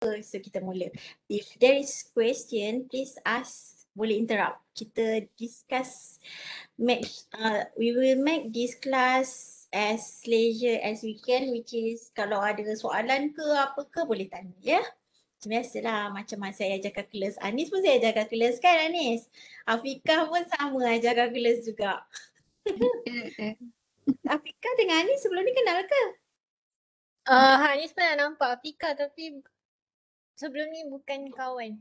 so kita mula. If there is question, please ask, boleh interrupt. Kita discuss, make, uh, we will make this class as leisure as we can which is kalau ada soalan ke apa ke boleh tanya ya. Yeah? Biasalah macam mana saya ajar kelas Anis pun saya ajar kelas. kan Anis? Afiqah pun sama ajar kelas juga. Afiqah dengan Anis sebelum ni kenal ke? Uh, Anis pernah nampak Afiqah tapi sebelum ni bukan kawan.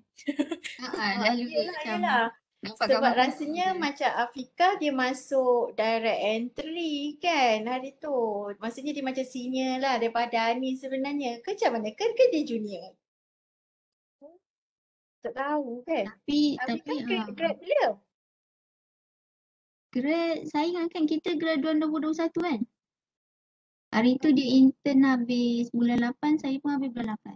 Ha uh dah juga yalah, sebab rasanya dia. macam Afika dia masuk direct entry kan hari tu. Maksudnya dia macam senior lah daripada Ani sebenarnya. Ke macam mana? Ke, ke dia junior? Tak tahu kan? Tapi, tapi, ah. grad uh, Grad, saya ingat kan kita graduan 2021 kan? Hari tu dia intern habis bulan 8, saya pun habis bulan 8.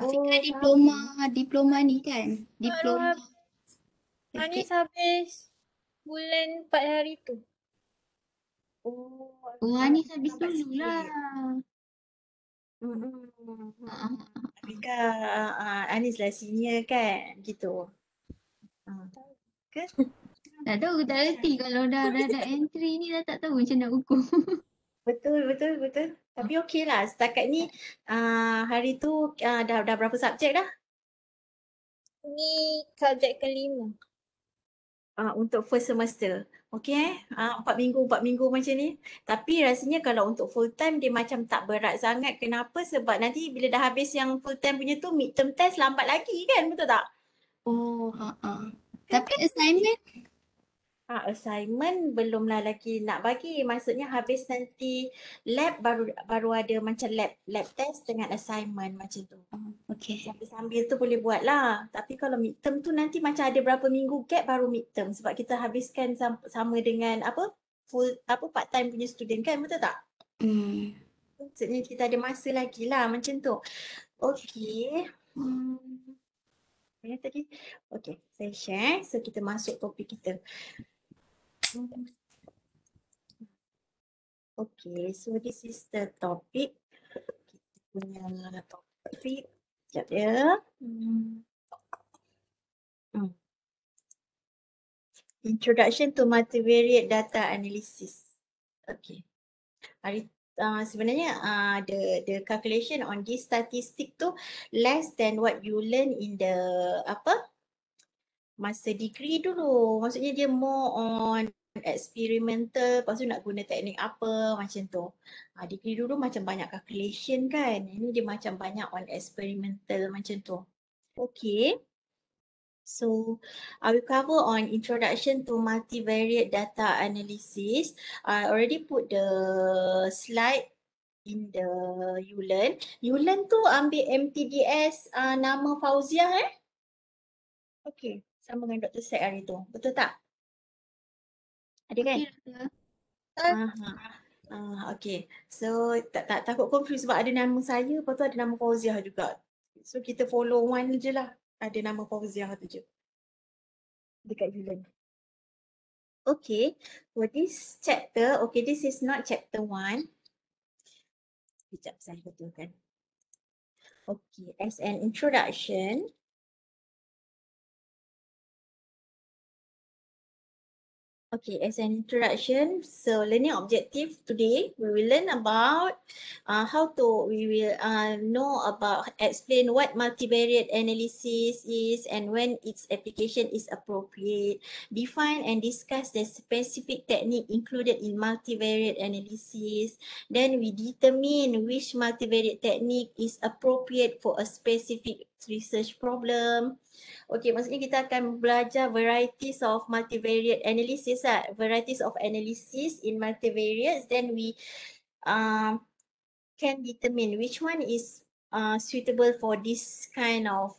Afika oh, diploma, diploma ni kan? Diploma. Manis habis bulan 4 hari tu. Oh, oh Anis habis dulu lah. Afika, uh, ah, uh, ah, Anis lah senior kan? Gitu. Uh, ah. ke? Tak tahu, tak reti kalau dah, ada entry ni dah tak tahu macam nak ukur. betul, betul, betul. Tapi okey lah setakat ni uh, hari tu uh, dah, dah berapa subjek dah? Ni subjek kelima. Uh, untuk first semester. Okey eh. Empat minggu, empat minggu macam ni. Tapi rasanya kalau untuk full time dia macam tak berat sangat. Kenapa? Sebab nanti bila dah habis yang full time punya tu mid term test lambat lagi kan betul tak? Oh uh-uh. Tapi assignment Ha, assignment belumlah lagi nak bagi. Maksudnya habis nanti lab baru baru ada macam lab lab test dengan assignment macam tu. Oh, okay. Sambil-sambil tu boleh buat lah. Tapi kalau midterm tu nanti macam ada berapa minggu gap baru midterm. Sebab kita habiskan sama, sama dengan apa full apa part time punya student kan betul tak? Hmm. Maksudnya kita ada masa lagi lah macam tu. Okay. Hmm. Ya, tadi. Okay, saya share. So, kita masuk topik kita. Okay, so this is the topic. Kita punya topik. Sekejap ya. Hmm. Introduction to Multivariate Data Analysis. Okay. Hari, uh, sebenarnya uh, the the calculation on this statistic tu less than what you learn in the apa? Masa degree dulu. Maksudnya dia more on experimental lepas tu nak guna teknik apa macam tu. Ha, degree dulu macam banyak calculation kan. Ini dia macam banyak on experimental macam tu. Okay. So, I ah, will cover on introduction to multivariate data analysis. Ah, I already put the slide in the ULearn. ULearn tu ambil MTDS uh, nama Fauzia eh. Okay, sama dengan Dr. Syed hari tu. Betul tak? Ada kan? Ah, okay. So tak, tak takut confuse sebab ada nama saya, lepas tu ada nama Fauziah juga. So kita follow one je lah. Ada nama Fauziah tu je. Dekat villain. Okay. For this chapter, okay this is not chapter one. Sekejap saya betulkan. Okay, as an introduction, Okay, as an introduction, so learning objective today, we will learn about uh, how to, we will uh, know about, explain what multivariate analysis is and when its application is appropriate, define and discuss the specific technique included in multivariate analysis, then we determine which multivariate technique is appropriate for a specific research problem. Okay, maksudnya kita akan belajar varieties of multivariate analysis lah. Varieties of analysis in multivariate. Then we uh, can determine which one is uh, suitable for this kind of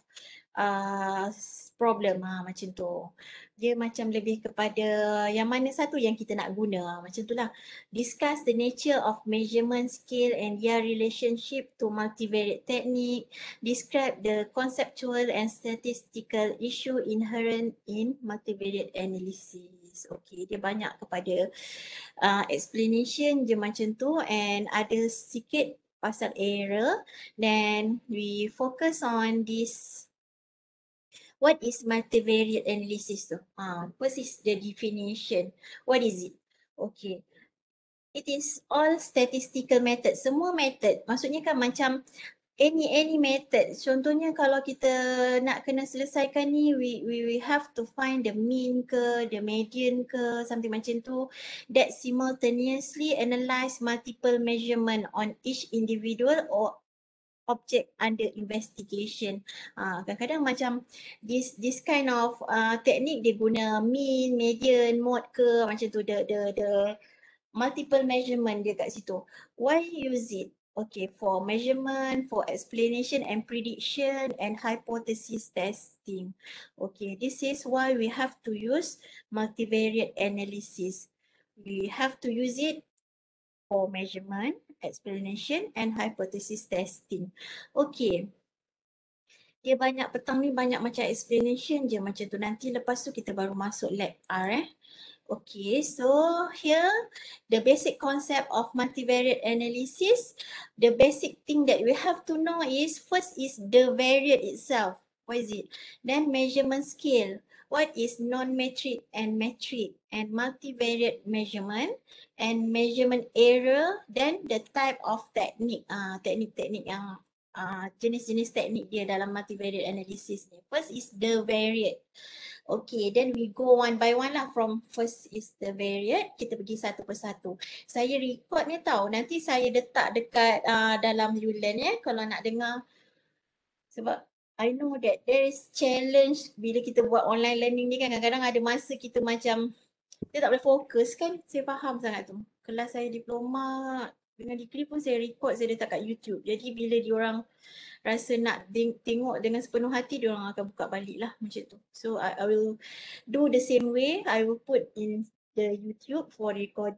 uh, problem ha, macam tu. Dia macam lebih kepada yang mana satu yang kita nak guna macam tu lah Discuss the nature of measurement scale and their relationship to multivariate technique. Describe the conceptual and statistical issue inherent in multivariate analysis. Okay, dia banyak kepada uh, explanation je macam tu and ada sikit pasal error then we focus on this what is multivariate analysis tu? Ah, what is the definition? What is it? Okay. It is all statistical method. Semua method. Maksudnya kan macam any any method. Contohnya kalau kita nak kena selesaikan ni we we we have to find the mean ke, the median ke, something macam tu that simultaneously analyse multiple measurement on each individual or object under investigation. Ah, kadang-kadang uh, macam this this kind of uh, technique dia guna mean, median, mode ke macam tu the the the multiple measurement dia kat situ. Why use it? Okay, for measurement, for explanation and prediction and hypothesis testing. Okay, this is why we have to use multivariate analysis. We have to use it for measurement, explanation and hypothesis testing. Okay. Dia banyak petang ni banyak macam explanation je macam tu. Nanti lepas tu kita baru masuk lab R eh. Okay, so here the basic concept of multivariate analysis. The basic thing that we have to know is first is the variate itself. What is it? Then measurement scale what is non-metric and metric and multivariate measurement and measurement error then the type of technique ah uh, technique teknik yang ah uh, jenis-jenis teknik dia dalam multivariate analysis ni first is the variate Okay, then we go one by one lah from first is the variate. Kita pergi satu persatu. Saya record ni tau. Nanti saya letak dekat uh, dalam ULAN ya. Kalau nak dengar. Sebab I know that there is challenge bila kita buat online learning ni kan kadang-kadang ada masa kita macam dia tak boleh fokus kan saya faham sangat tu kelas saya diploma dengan degree pun saya record saya letak kat YouTube jadi bila diorang rasa nak ting- tengok dengan sepenuh hati orang akan buka balik lah macam tu so I, I will do the same way I will put in the YouTube for recorded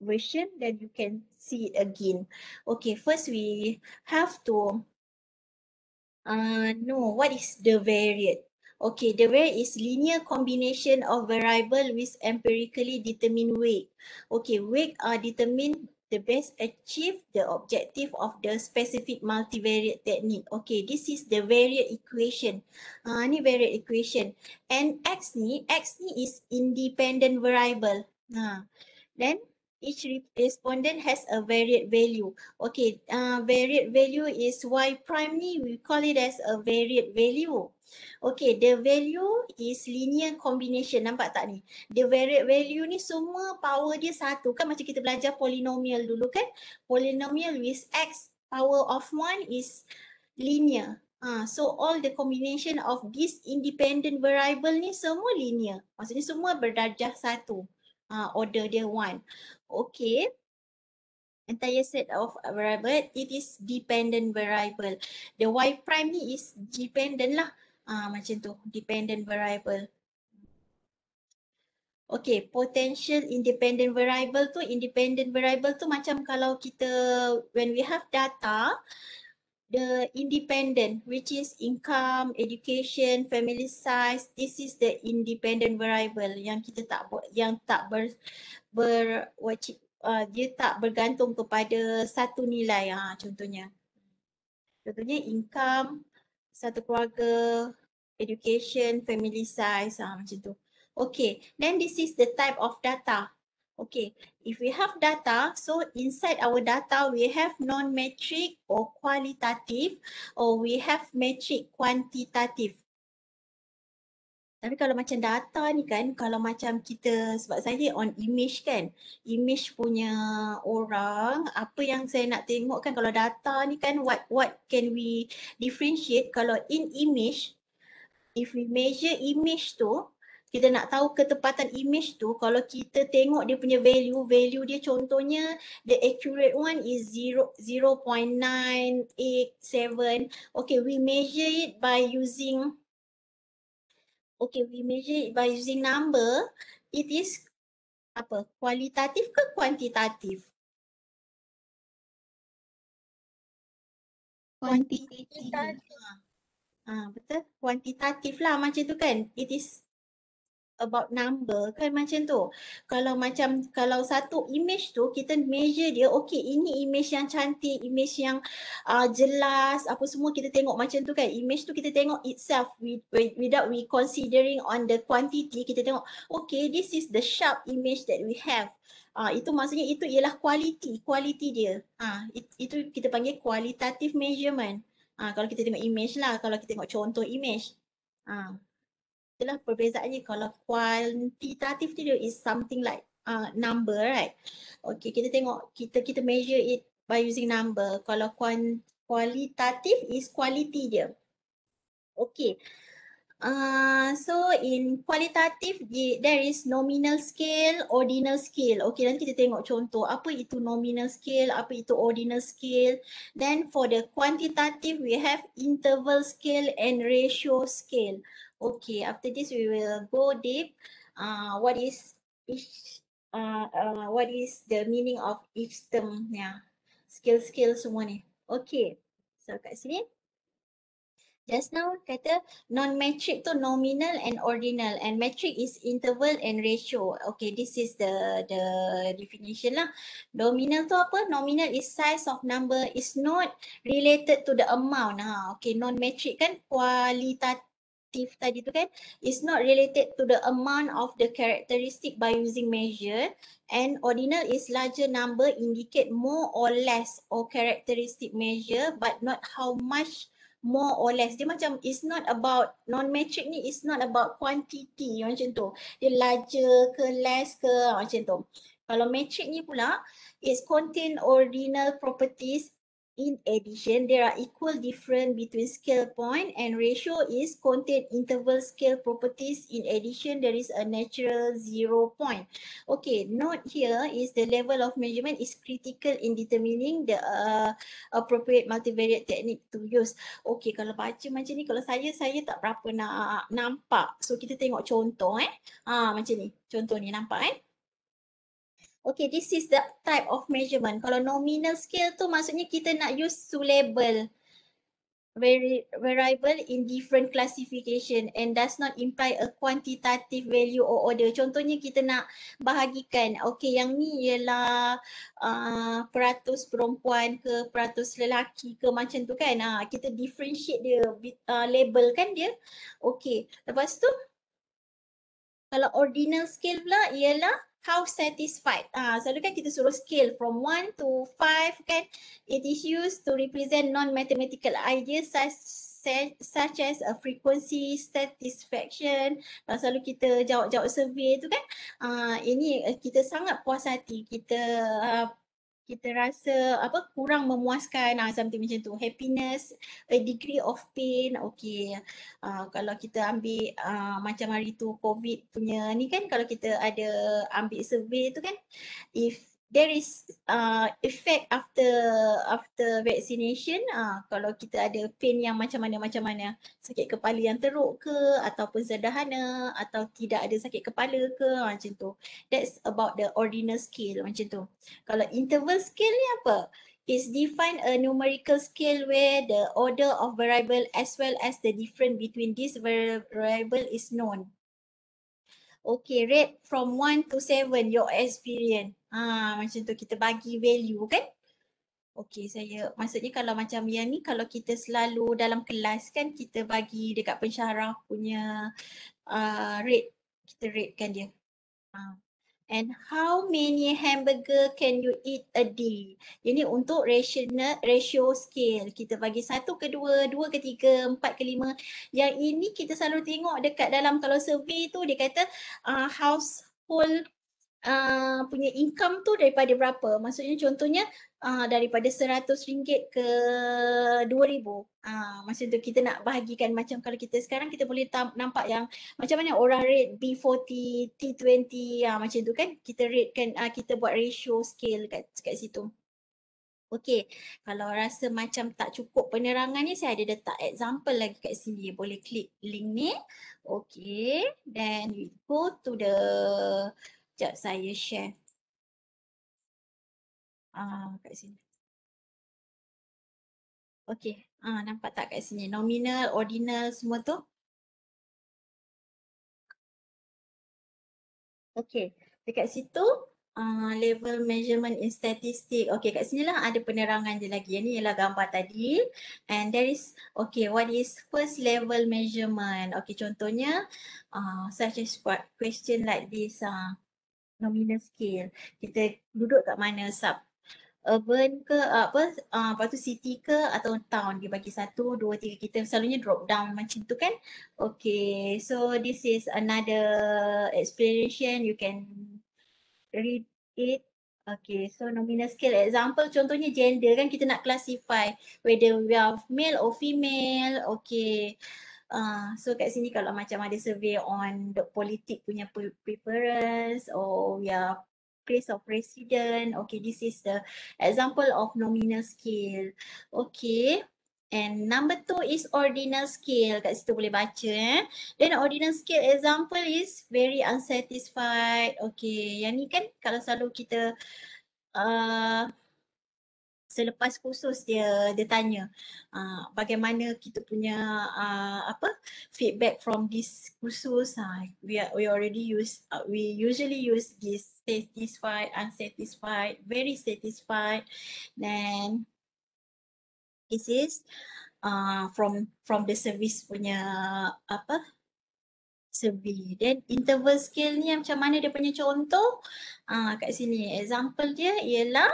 version then you can see it again okay first we have to Uh, no, what is the variate? Okay, the variate is linear combination of variable with empirically determined weight. Okay, weight are determined the best achieve the objective of the specific multivariate technique. Okay, this is the variate equation. Uh, ni variate equation. And X ni, X ni is independent variable. Nah, uh, then each respondent has a variate value. Okay, uh, variate value is Y prime ni, we call it as a variate value. Okay, the value is linear combination. Nampak tak ni? The variate value ni semua power dia satu. Kan macam kita belajar polynomial dulu kan? Polynomial with X power of one is linear. Uh, so all the combination of these independent variable ni semua linear. Maksudnya semua berdarjah satu uh, order dia one. Okay. Entire set of variable, it is dependent variable. The y prime ni is dependent lah. Uh, macam tu, dependent variable. Okay, potential independent variable tu, independent variable tu macam kalau kita, when we have data, the independent which is income education family size this is the independent variable yang kita tak buat yang tak ber, ber uh, dia tak bergantung kepada satu nilai ha, contohnya contohnya income satu keluarga education family size ha, macam tu okay then this is the type of data Okay, if we have data, so inside our data, we have non-metric or qualitative or we have metric quantitative. Tapi kalau macam data ni kan, kalau macam kita, sebab saya on image kan, image punya orang, apa yang saya nak tengok kan kalau data ni kan, what what can we differentiate kalau in image, if we measure image tu, kita nak tahu ketepatan image tu kalau kita tengok dia punya value value dia contohnya the accurate one is 0.987 okay we measure it by using okay we measure it by using number it is apa kualitatif ke kuantitatif kuantitatif lah. ah ha, betul kuantitatif lah macam tu kan it is about number kan macam tu. Kalau macam kalau satu image tu kita measure dia okey ini image yang cantik, image yang uh, jelas apa semua kita tengok macam tu kan. Image tu kita tengok itself without we considering on the quantity kita tengok okey this is the sharp image that we have. Ah itu maksudnya itu ialah quality, quality dia. Ah it, itu kita panggil qualitative measurement. Ah kalau kita tengok image lah, kalau kita tengok contoh image. Ah itulah perbezaannya kalau kuantitatif dia is something like uh, number right okay kita tengok kita kita measure it by using number kalau kualitatif is quality dia okay uh, so in kualitatif there is nominal scale ordinal scale okay nanti kita tengok contoh apa itu nominal scale apa itu ordinal scale then for the quantitative we have interval scale and ratio scale Okay, after this we will go deep. Uh, what is each, uh, uh, what is the meaning of each term? Yeah, skill skill semua ni. Okay, so kat sini. Just now kata non-metric tu nominal and ordinal and metric is interval and ratio. Okay, this is the the definition lah. Nominal tu apa? Nominal is size of number is not related to the amount. Ha. Okay, non-metric kan kualitatif relative tadi tu kan is not related to the amount of the characteristic by using measure and ordinal is larger number indicate more or less or characteristic measure but not how much more or less. Dia macam it's not about non-metric ni it's not about quantity macam tu. Dia larger ke less ke macam tu. Kalau metric ni pula, it's contain ordinal properties In addition, there are equal difference between scale point and ratio is contained interval scale properties. In addition, there is a natural zero point. Okay, note here is the level of measurement is critical in determining the uh, appropriate multivariate technique to use. Okay, kalau baca macam ni, kalau saya, saya tak berapa nak nampak. So, kita tengok contoh eh. Ha, macam ni, contoh ni nampak eh. Okay, this is the type of measurement. Kalau nominal scale tu maksudnya kita nak use two label variable in different classification and does not imply a quantitative value or order. Contohnya kita nak bahagikan, okay yang ni ialah uh, peratus perempuan ke peratus lelaki ke macam tu kan. Uh, kita differentiate dia, uh, label kan dia. Okay, lepas tu kalau ordinal scale pula ialah how satisfied. Ah, uh, selalu kan kita suruh scale from 1 to 5 kan. It is used to represent non-mathematical ideas such, such as a frequency, satisfaction. Uh, selalu kita jawab-jawab survey tu kan. Ah, uh, ini eh, kita sangat puas hati. Kita uh, kita rasa apa kurang memuaskan ah something macam tu happiness a degree of pain okey ah, kalau kita ambil ah, macam hari tu covid punya ni kan kalau kita ada ambil survey tu kan if there is uh, effect after after vaccination uh, kalau kita ada pain yang macam mana macam mana sakit kepala yang teruk ke ataupun sederhana atau tidak ada sakit kepala ke macam tu that's about the ordinal scale macam tu kalau interval scale ni apa is define a numerical scale where the order of variable as well as the difference between these variable is known okay rate from 1 to 7 your experience. Ha, macam tu kita bagi value kan. Okay saya maksudnya kalau macam yang ni kalau kita selalu dalam kelas kan kita bagi dekat pensyarah punya uh, rate. Kita ratekan dia. Ha. And how many hamburger can you eat a day? Ini untuk rational, ratio scale. Kita bagi satu ke dua, dua ke tiga, empat ke lima. Yang ini kita selalu tengok dekat dalam kalau survey tu dia kata uh, household uh, punya income tu daripada berapa. Maksudnya contohnya uh, daripada RM100 ke RM2,000. Uh, ah, masa tu kita nak bahagikan macam kalau kita sekarang kita boleh nampak yang macam mana orang rate B40, T20 uh, macam tu kan. Kita rate kan, uh, kita buat ratio scale kat, kat situ. Okay, kalau rasa macam tak cukup penerangan ni saya ada letak example lagi kat sini. Boleh klik link ni. Okay, then we go to the Sekejap saya share uh, kat sini. Okey, uh, nampak tak kat sini nominal, ordinal semua tu? Okey, dekat situ uh, level measurement in statistic. Okey, kat sini lah ada penerangan je lagi. Ini ialah gambar tadi. And there is, okey, what is first level measurement? Okey, contohnya uh, such as question like this. Uh, nominal scale. Kita duduk kat mana sub urban ke apa uh, lepas tu city ke atau town dia bagi satu dua tiga kita selalunya drop down macam tu kan okay so this is another explanation you can read it okay so nominal scale example contohnya gender kan kita nak classify whether we are male or female okay Uh, so kat sini kalau macam ada survey on the politik punya preference or we are place of resident. Okay, this is the example of nominal scale. Okay. And number two is ordinal scale. Kat situ boleh baca eh. Then ordinal scale example is very unsatisfied. Okay. Yang ni kan kalau selalu kita uh, selepas kursus dia dia tanya uh, bagaimana kita punya uh, apa feedback from this kursus uh, we are, we already use uh, we usually use this satisfied unsatisfied very satisfied then this is uh, from from the service punya apa survey then interval scale ni macam mana dia punya contoh uh, kat sini example dia ialah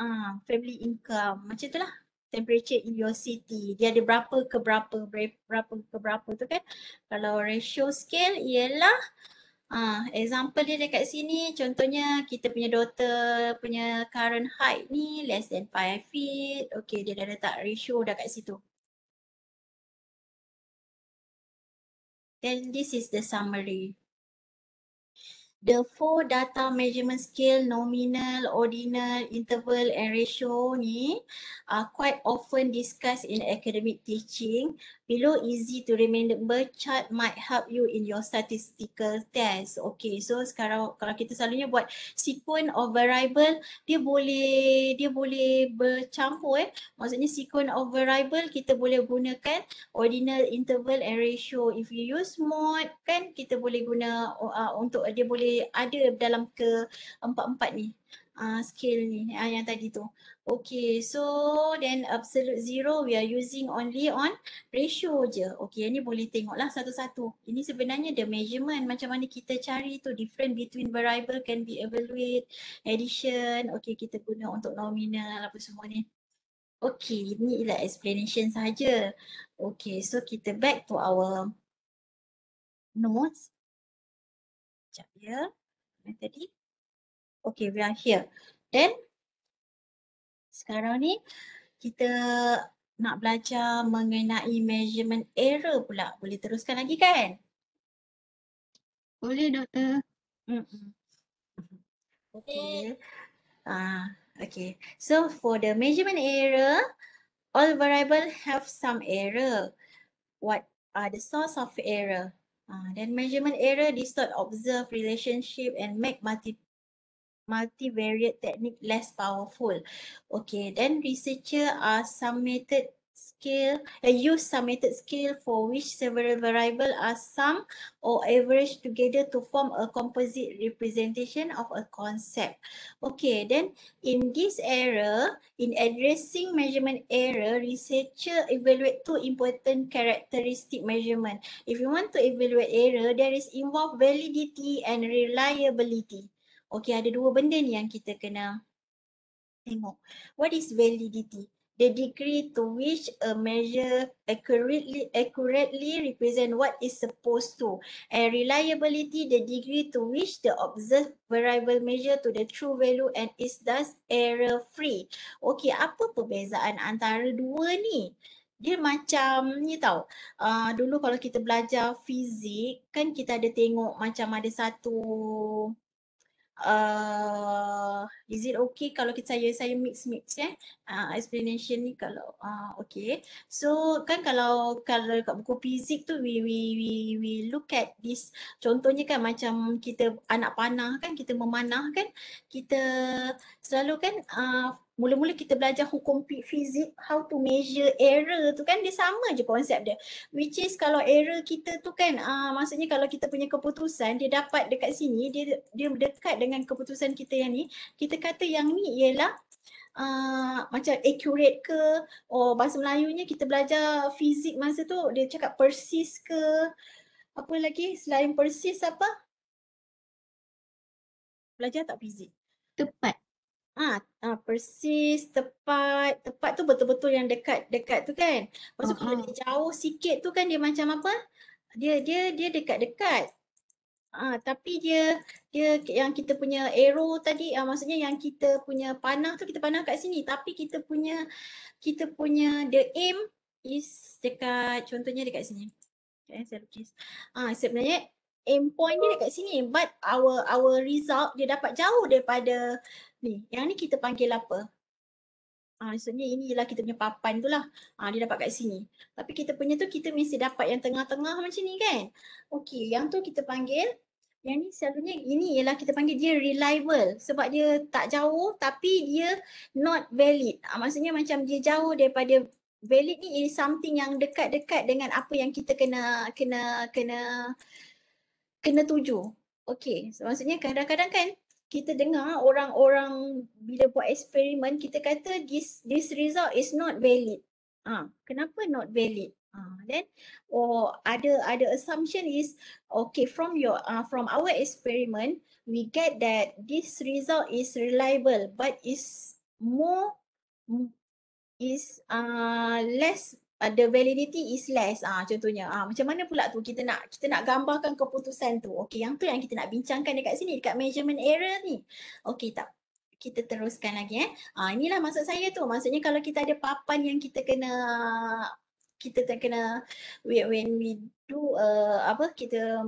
uh, family income macam tu lah. temperature in your city dia ada berapa ke berapa berapa ke berapa tu kan kalau ratio scale ialah uh, example dia dekat sini contohnya kita punya daughter punya current height ni less than 5 feet okay dia dah letak ratio dah kat situ then this is the summary the four data measurement scale nominal, ordinal, interval and ratio ni are uh, quite often discussed in academic teaching Below easy to remember chart might help you in your statistical test. Okay, so sekarang kalau kita selalunya buat sequence of variable, dia boleh dia boleh bercampur. Eh? Maksudnya sequence of variable kita boleh gunakan ordinal interval and ratio. If you use mod kan kita boleh guna uh, untuk dia boleh ada dalam ke empat-empat ni. Uh, scale ni uh, yang tadi tu. Okay, so then absolute zero we are using only on ratio je. Okay, ni boleh tengoklah satu-satu. Ini sebenarnya the measurement macam mana kita cari tu different between variable can be evaluate, addition. Okay, kita guna untuk nominal apa semua ni. Okay, ni ialah explanation saja. Okay, so kita back to our notes. Sekejap ya. Yeah. Tadi. Okay, we are here. Then sekarang ni kita nak belajar mengenai measurement error pula. Boleh teruskan lagi kan? Boleh doktor. Mm-hmm. Okay. Ah, okay. So for the measurement error, all variable have some error. What are the source of error? Ah, then measurement error distort observe relationship and make multiple multivariate technique less powerful. Okay, then researcher are submitted scale, uh, use submitted scale for which several variable are sum or average together to form a composite representation of a concept. Okay, then in this error, in addressing measurement error, researcher evaluate two important characteristic measurement. If you want to evaluate error, there is involved validity and reliability. Okey, ada dua benda ni yang kita kena tengok. What is validity? The degree to which a measure accurately accurately represent what is supposed to. And reliability, the degree to which the observed variable measure to the true value and is thus error free. Okey, apa perbezaan antara dua ni? Dia macam ni tau. Uh, dulu kalau kita belajar fizik, kan kita ada tengok macam ada satu 呃。is it okay kalau kita saya saya mix mix ya eh? uh, explanation ni kalau ah uh, okay so kan kalau kalau kat buku fizik tu we we we we look at this contohnya kan macam kita anak panah kan kita memanah kan kita selalu kan uh, Mula-mula kita belajar hukum fizik, how to measure error tu kan dia sama je konsep dia. Which is kalau error kita tu kan, uh, maksudnya kalau kita punya keputusan, dia dapat dekat sini, dia dia dekat dengan keputusan kita yang ni, kita kata-kata yang ni ialah uh, macam accurate ke oh bahasa Melayunya kita belajar fizik masa tu dia cakap persis ke apa lagi selain persis apa belajar tak fizik tepat ah ah persis tepat tepat tu betul-betul yang dekat dekat tu kan maksudnya uh-huh. kalau ah. dia jauh sikit tu kan dia macam apa dia dia dia dekat-dekat Ah, tapi dia dia yang kita punya arrow tadi ah, maksudnya yang kita punya panah tu kita panah kat sini tapi kita punya kita punya the aim is dekat contohnya dekat sini. Okay, saya lukis. Ah, sebenarnya aim point dia dekat sini but our our result dia dapat jauh daripada ni. Yang ni kita panggil apa? Ah, maksudnya inilah kita punya papan tu lah. Ah, dia dapat kat sini. Tapi kita punya tu kita mesti dapat yang tengah-tengah macam ni kan. Okey, yang tu kita panggil. Yang ni selalunya ini ialah kita panggil dia reliable. Sebab dia tak jauh tapi dia not valid. Ah, maksudnya macam dia jauh daripada valid ni is something yang dekat-dekat dengan apa yang kita kena kena kena kena tuju. Okey, so, maksudnya kadang-kadang kan kita dengar orang-orang bila buat eksperimen kita kata this this result is not valid. Ah, ha, kenapa not valid? Ah, ha, then or ada ada assumption is okay from your uh, from our experiment we get that this result is reliable but is more is uh, less uh, the validity is less ah uh, contohnya ah uh, macam mana pula tu kita nak kita nak gambarkan keputusan tu okey yang tu yang kita nak bincangkan dekat sini dekat measurement error ni okey tak kita teruskan lagi eh ah uh, inilah maksud saya tu maksudnya kalau kita ada papan yang kita kena kita terkena when we do uh, apa kita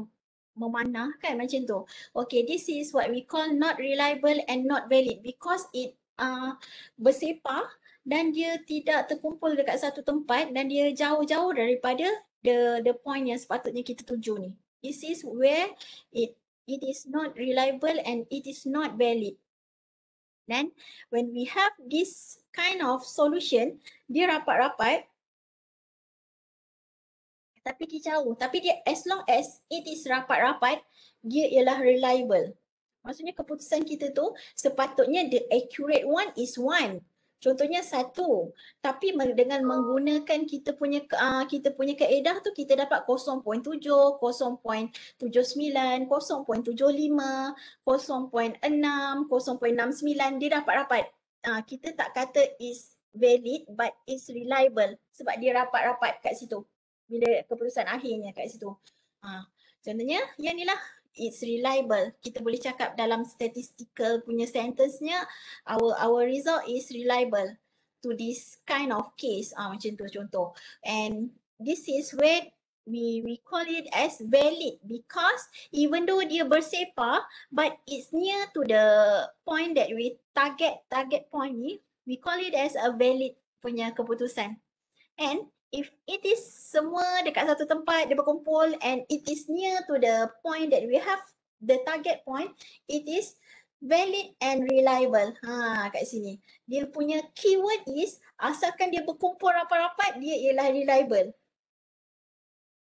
memanah kan macam tu. Okey, this is what we call not reliable and not valid because it uh, bersepah dan dia tidak terkumpul dekat satu tempat dan dia jauh-jauh daripada the the point yang sepatutnya kita tuju ni. This is where it it is not reliable and it is not valid. Then when we have this kind of solution, dia rapat-rapat tapi dia jauh. Tapi dia as long as it is rapat-rapat, dia ialah reliable. Maksudnya keputusan kita tu sepatutnya the accurate one is one contohnya satu tapi dengan menggunakan kita punya ah, kita punya kaedah tu kita dapat 0.7 0.79 0.75 0.6 0.69 dia dapat rapat ah, kita tak kata is valid but is reliable sebab dia rapat-rapat kat situ bila keputusan akhirnya kat situ uh, contohnya yang inilah it's reliable. Kita boleh cakap dalam statistical punya sentence-nya our our result is reliable to this kind of case. Ah, macam tu contoh. And this is where we we call it as valid because even though dia bersepa but it's near to the point that we target target point ni we call it as a valid punya keputusan and if it is semua dekat satu tempat dia berkumpul and it is near to the point that we have the target point it is valid and reliable ha kat sini dia punya keyword is asalkan dia berkumpul rapat-rapat dia ialah reliable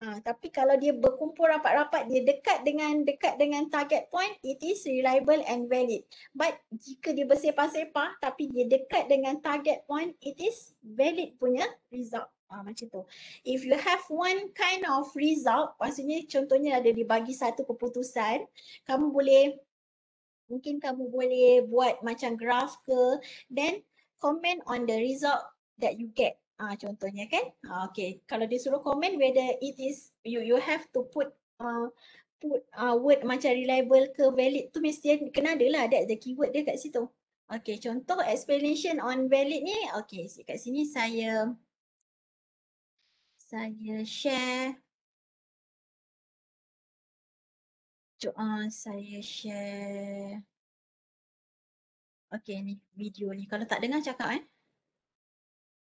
ha tapi kalau dia berkumpul rapat-rapat dia dekat dengan dekat dengan target point it is reliable and valid but jika dia bersepah-sepah tapi dia dekat dengan target point it is valid punya result Ah, macam tu. If you have one kind of result, maksudnya contohnya ada dibagi satu keputusan, kamu boleh, mungkin kamu boleh buat macam graf ke, then comment on the result that you get. Ah, contohnya kan? Ah, okay. Kalau dia suruh comment whether it is, you you have to put uh, put uh, word macam reliable ke valid tu mesti kena ada lah. That's the keyword dia kat situ. Okay, contoh explanation on valid ni. Okay, kat sini saya saya share doa ah, saya share okey ni video ni kalau tak dengar cakap eh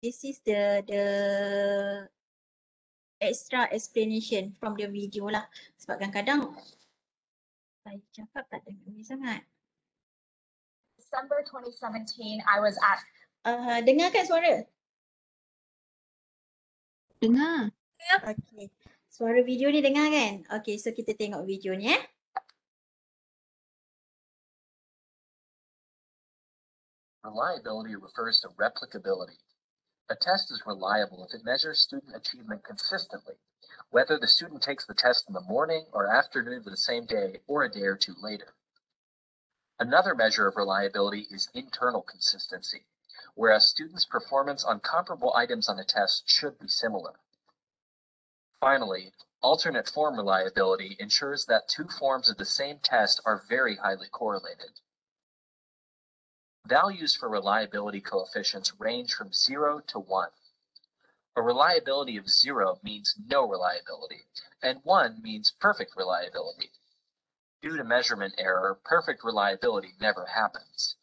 this is the the extra explanation from the video lah sebab kadang-kadang saya cakap tak dengar ni sangat December 2017 I was at uh, dengarkan suara Dengar. Ya? Okey. Suara video ni dengar kan? Okay. so kita tengok video ni eh. Reliability refers to replicability. A test is reliable if it measures student achievement consistently, whether the student takes the test in the morning or afternoon of the same day or a day or two later. Another measure of reliability is internal consistency whereas students' performance on comparable items on a test should be similar. Finally, alternate form reliability ensures that two forms of the same test are very highly correlated. Values for reliability coefficients range from 0 to 1. A reliability of 0 means no reliability, and 1 means perfect reliability. Due to measurement error, perfect reliability never happens.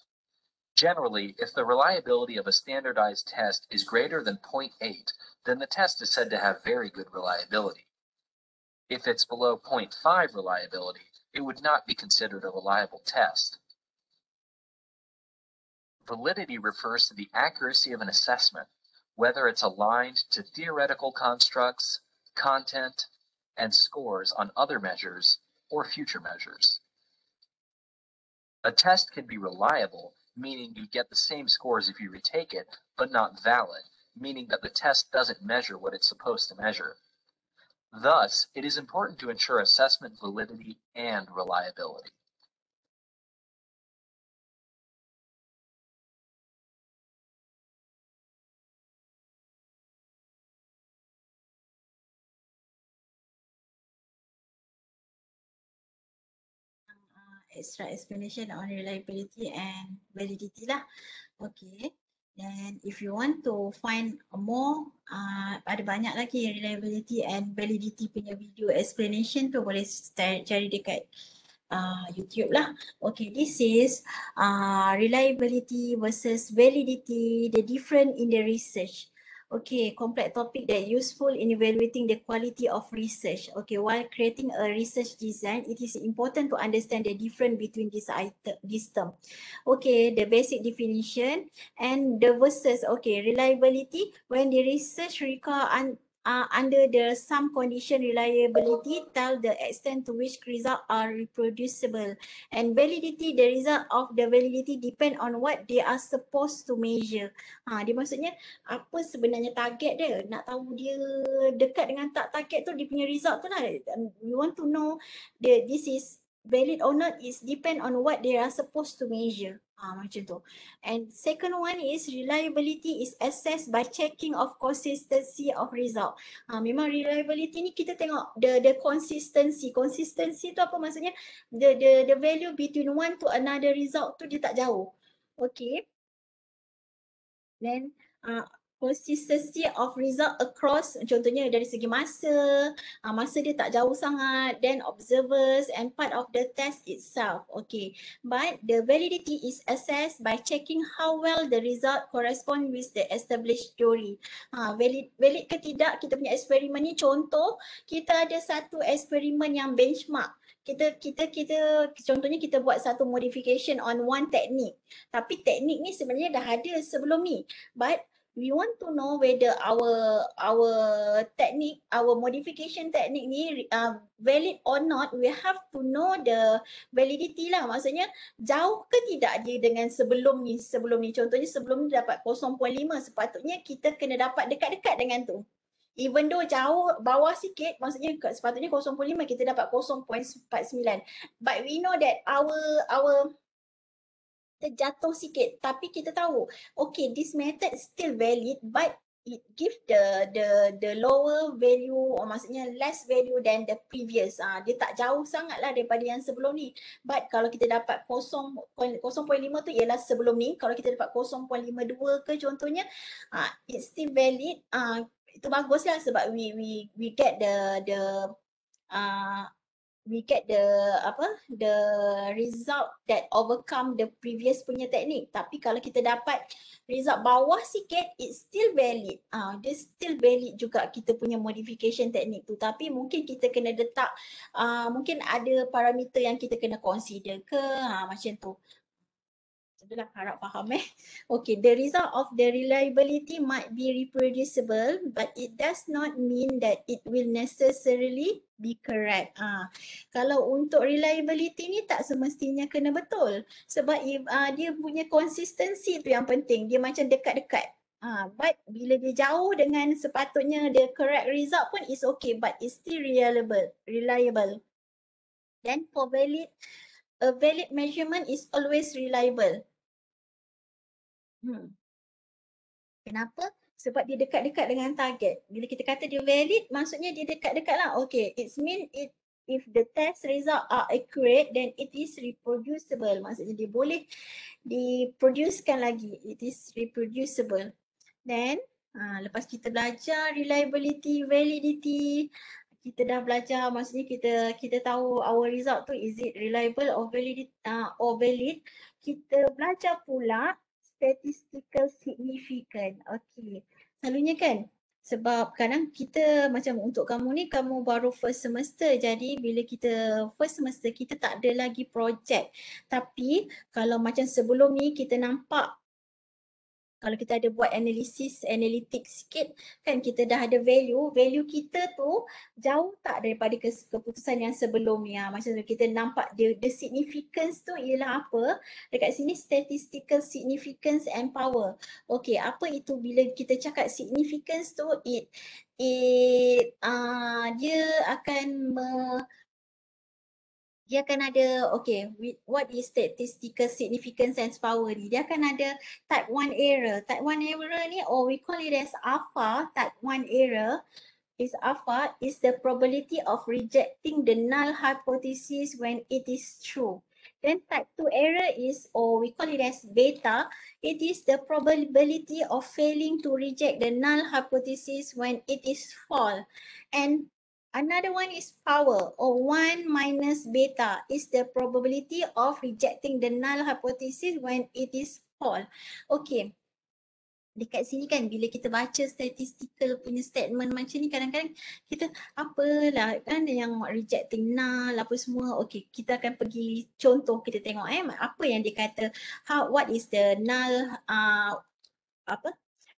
Generally, if the reliability of a standardized test is greater than 0.8, then the test is said to have very good reliability. If it's below 0.5 reliability, it would not be considered a reliable test. Validity refers to the accuracy of an assessment, whether it's aligned to theoretical constructs, content, and scores on other measures or future measures. A test can be reliable meaning you get the same scores if you retake it, but not valid, meaning that the test doesn't measure what it's supposed to measure. Thus, it is important to ensure assessment validity and reliability. extra explanation on reliability and validity lah. Okay. Then if you want to find more, uh, ada banyak lagi reliability and validity punya video explanation tu boleh cari dekat uh, YouTube lah. Okay, this is uh, reliability versus validity, the different in the research. Okay, complex topic that useful in evaluating the quality of research. Okay, while creating a research design, it is important to understand the difference between this item, this term. Okay, the basic definition and the versus. Okay, reliability when the research require uh, under the some condition reliability tell the extent to which result are reproducible and validity the result of the validity depend on what they are supposed to measure ha dia maksudnya apa sebenarnya target dia nak tahu dia dekat dengan tak target tu dia punya result tu lah you um, want to know the this is valid or not is depend on what they are supposed to measure. Ah, macam tu. And second one is reliability is assessed by checking of consistency of result. Ah, memang reliability ni kita tengok the the consistency. Consistency tu apa maksudnya? The the the value between one to another result tu dia tak jauh. Okay. Then ah consistency of result across contohnya dari segi masa uh, masa dia tak jauh sangat then observers and part of the test itself okay but the validity is assessed by checking how well the result correspond with the established theory uh, valid valid ke tidak kita punya eksperimen ni contoh kita ada satu eksperimen yang benchmark kita kita kita contohnya kita buat satu modification on one technique tapi teknik ni sebenarnya dah ada sebelum ni but we want to know whether our our technique our modification technique ni uh, valid or not we have to know the validity lah maksudnya jauh ke tidak dia dengan sebelum ni sebelum ni contohnya sebelum ni dapat 0.5 sepatutnya kita kena dapat dekat-dekat dengan tu even though jauh bawah sikit maksudnya sepatutnya 0.5 kita dapat 0.49 but we know that our our terjatuh sikit tapi kita tahu okay this method still valid but it give the the the lower value or maksudnya less value than the previous ah uh, dia tak jauh sangatlah daripada yang sebelum ni but kalau kita dapat 0.0.5 0.5 tu ialah sebelum ni kalau kita dapat 0.52 ke contohnya ah uh, it still valid ah uh, itu baguslah sebab we we we get the the ah uh, we get the apa the result that overcome the previous punya teknik tapi kalau kita dapat result bawah sikit it still valid ah uh, dia still valid juga kita punya modification teknik tu tapi mungkin kita kena letak uh, ah, mungkin ada parameter yang kita kena consider ke uh, macam tu itulah harap faham eh. Okay, the result of the reliability might be reproducible but it does not mean that it will necessarily be correct. Ah, kalau untuk reliability ni tak semestinya kena betul. Sebab uh, dia punya konsistensi tu yang penting. Dia macam dekat-dekat. Ah, but bila dia jauh dengan sepatutnya the correct result pun is okay but it's still reliable. Reliable. Then for valid a valid measurement is always reliable. Hmm. Kenapa? Sebab dia dekat-dekat dengan target. Bila kita kata dia valid, maksudnya dia dekat-dekat lah. Okay, it's mean it if the test result are accurate, then it is reproducible. Maksudnya dia boleh diproducekan lagi. It is reproducible. Then, ha, lepas kita belajar reliability, validity, kita dah belajar maksudnya kita kita tahu our result tu is it reliable or valid uh, or valid kita belajar pula statistical significant okey selalunya kan sebab kadang kita macam untuk kamu ni kamu baru first semester jadi bila kita first semester kita tak ada lagi projek. tapi kalau macam sebelum ni kita nampak kalau kita ada buat analisis, analitik sikit kan kita dah ada value, value kita tu jauh tak daripada keputusan yang sebelumnya. ni. Macam tu kita nampak dia, the significance tu ialah apa? Dekat sini statistical significance and power. Okay, apa itu bila kita cakap significance tu it it uh, dia akan me, dia akan ada okay with what is statistical significance and power ni dia akan ada type one error type one error ni or we call it as alpha type one error is alpha is the probability of rejecting the null hypothesis when it is true then type two error is or we call it as beta it is the probability of failing to reject the null hypothesis when it is false and Another one is power or 1 minus beta is the probability of rejecting the null hypothesis when it is false. Okay. Dekat sini kan bila kita baca statistical punya statement macam ni kadang-kadang kita apalah kan yang rejecting null apa semua. Okay kita akan pergi contoh kita tengok eh apa yang dia kata how, what is the null uh, apa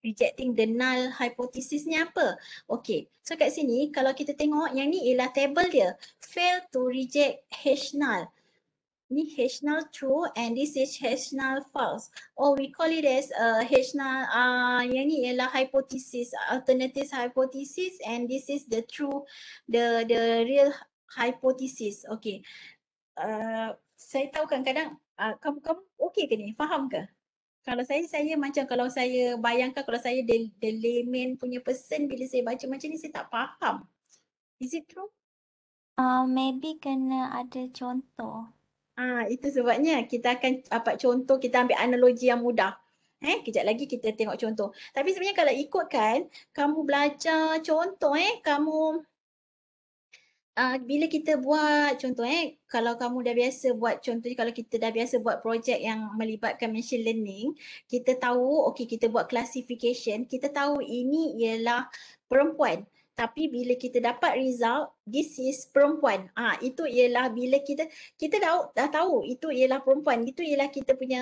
rejecting the null hypothesis ni apa. Okay, so kat sini kalau kita tengok yang ni ialah table dia. Fail to reject H null. Ni H null true and this is H null false. Or oh, we call it as uh, H null, uh, yang ni ialah hypothesis, alternative hypothesis and this is the true, the the real hypothesis. Okay. Uh, saya tahu kadang-kadang uh, kamu, kamu okay ke ni? Faham ke? kalau saya saya macam kalau saya bayangkan kalau saya the, the layman punya person bila saya baca macam ni saya tak faham. Is it true? Uh, maybe kena ada contoh. Ah itu sebabnya kita akan dapat contoh kita ambil analogi yang mudah. Eh kejap lagi kita tengok contoh. Tapi sebenarnya kalau ikutkan kamu belajar contoh eh kamu uh, bila kita buat contoh eh kalau kamu dah biasa buat contoh, kalau kita dah biasa buat projek yang melibatkan machine learning kita tahu okey kita buat classification kita tahu ini ialah perempuan tapi bila kita dapat result this is perempuan ah ha, itu ialah bila kita kita dah, dah tahu itu ialah perempuan itu ialah kita punya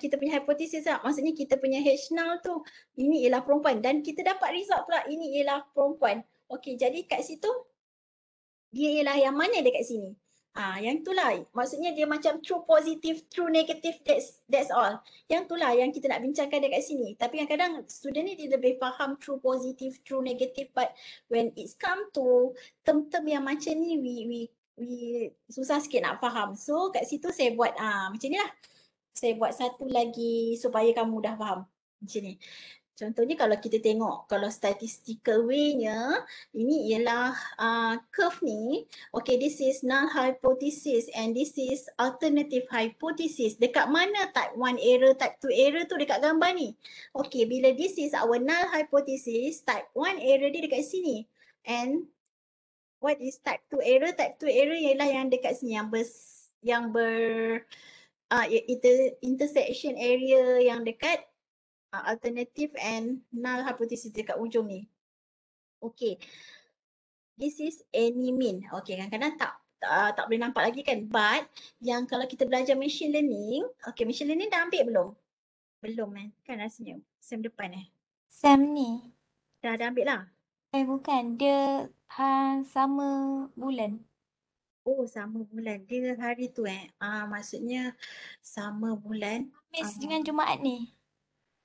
kita punya hypothesis lah. maksudnya kita punya h null tu ini ialah perempuan dan kita dapat result pula ini ialah perempuan okey jadi kat situ dia ialah yang mana dekat sini. Ha, yang itulah maksudnya dia macam true positive, true negative, that's, that's all. Yang itulah yang kita nak bincangkan dekat sini. Tapi kadang-kadang student ni dia lebih faham true positive, true negative but when it's come to term-term yang macam ni we, we, we susah sikit nak faham. So kat situ saya buat ha, macam ni lah. Saya buat satu lagi supaya kamu dah faham macam ni. Contohnya kalau kita tengok kalau statistical way-nya ini ialah uh, curve ni okay this is null hypothesis and this is alternative hypothesis dekat mana type 1 error type 2 error tu dekat gambar ni okay bila this is our null hypothesis type 1 error dia dekat sini and what is type 2 error type 2 error ialah yang dekat sini yang ber yang ber uh, intersection area yang dekat uh, ah, alternative and null hypothesis dekat ujung ni. Okay. This is anemin. Okay, kadang-kadang tak uh, tak boleh nampak lagi kan. But yang kalau kita belajar machine learning, okay machine learning dah ambil belum? Belum kan? Eh? Kan rasanya sem depan eh. Sem ni. Dah ada ambil lah. Eh bukan, dia ha, sama bulan. Oh sama bulan. Dia hari tu eh. Ah maksudnya sama bulan. Miss um, ah. dengan Jumaat ni.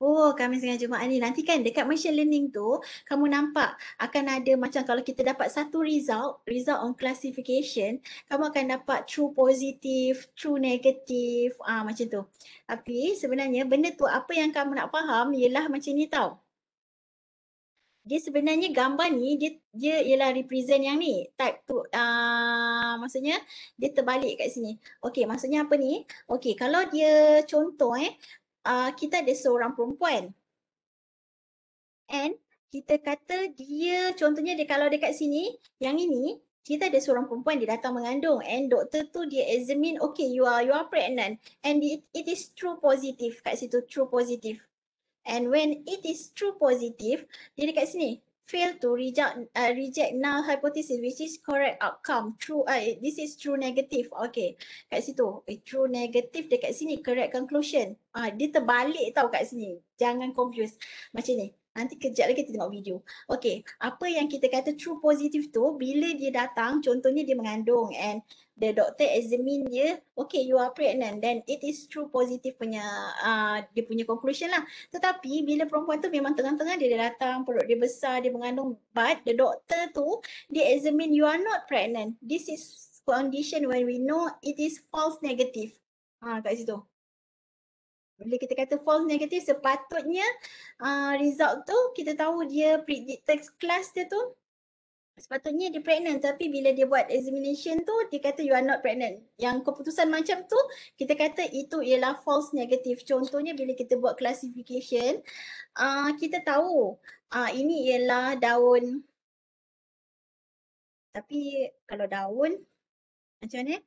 Oh, kami sengaja Jumaat ni. Nanti kan dekat machine learning tu, kamu nampak akan ada macam kalau kita dapat satu result, result on classification, kamu akan dapat true positive, true negative, ah ha, macam tu. Tapi sebenarnya benda tu apa yang kamu nak faham ialah macam ni tau. Dia sebenarnya gambar ni dia dia ialah represent yang ni type tu uh, maksudnya dia terbalik kat sini. Okey, maksudnya apa ni? Okey, kalau dia contoh eh uh, kita ada seorang perempuan. And kita kata dia contohnya dia kalau dekat sini, yang ini kita ada seorang perempuan dia datang mengandung and doktor tu dia examine okay you are you are pregnant and it, it is true positive kat situ true positive and when it is true positive dia dekat sini fail to reject uh, reject null hypothesis which is correct outcome true uh, this is true negative okay kat situ eh, true negative dekat sini correct conclusion ah uh, dia terbalik tau kat sini jangan confuse macam ni Nanti kejap lagi kita tengok video. Okay, apa yang kita kata true positive tu bila dia datang contohnya dia mengandung and the doctor examine dia, okay you are pregnant then it is true positive punya uh, dia punya conclusion lah. Tetapi bila perempuan tu memang tengah-tengah dia, datang, perut dia besar, dia mengandung but the doctor tu dia examine you are not pregnant. This is condition when we know it is false negative. Ha, kat situ bila kita kata false negative sepatutnya uh, result tu kita tahu dia predicted class dia tu sepatutnya dia pregnant tapi bila dia buat examination tu dia kata you are not pregnant. Yang keputusan macam tu kita kata itu ialah false negative. Contohnya bila kita buat classification uh, kita tahu uh, ini ialah daun tapi kalau daun macam mana?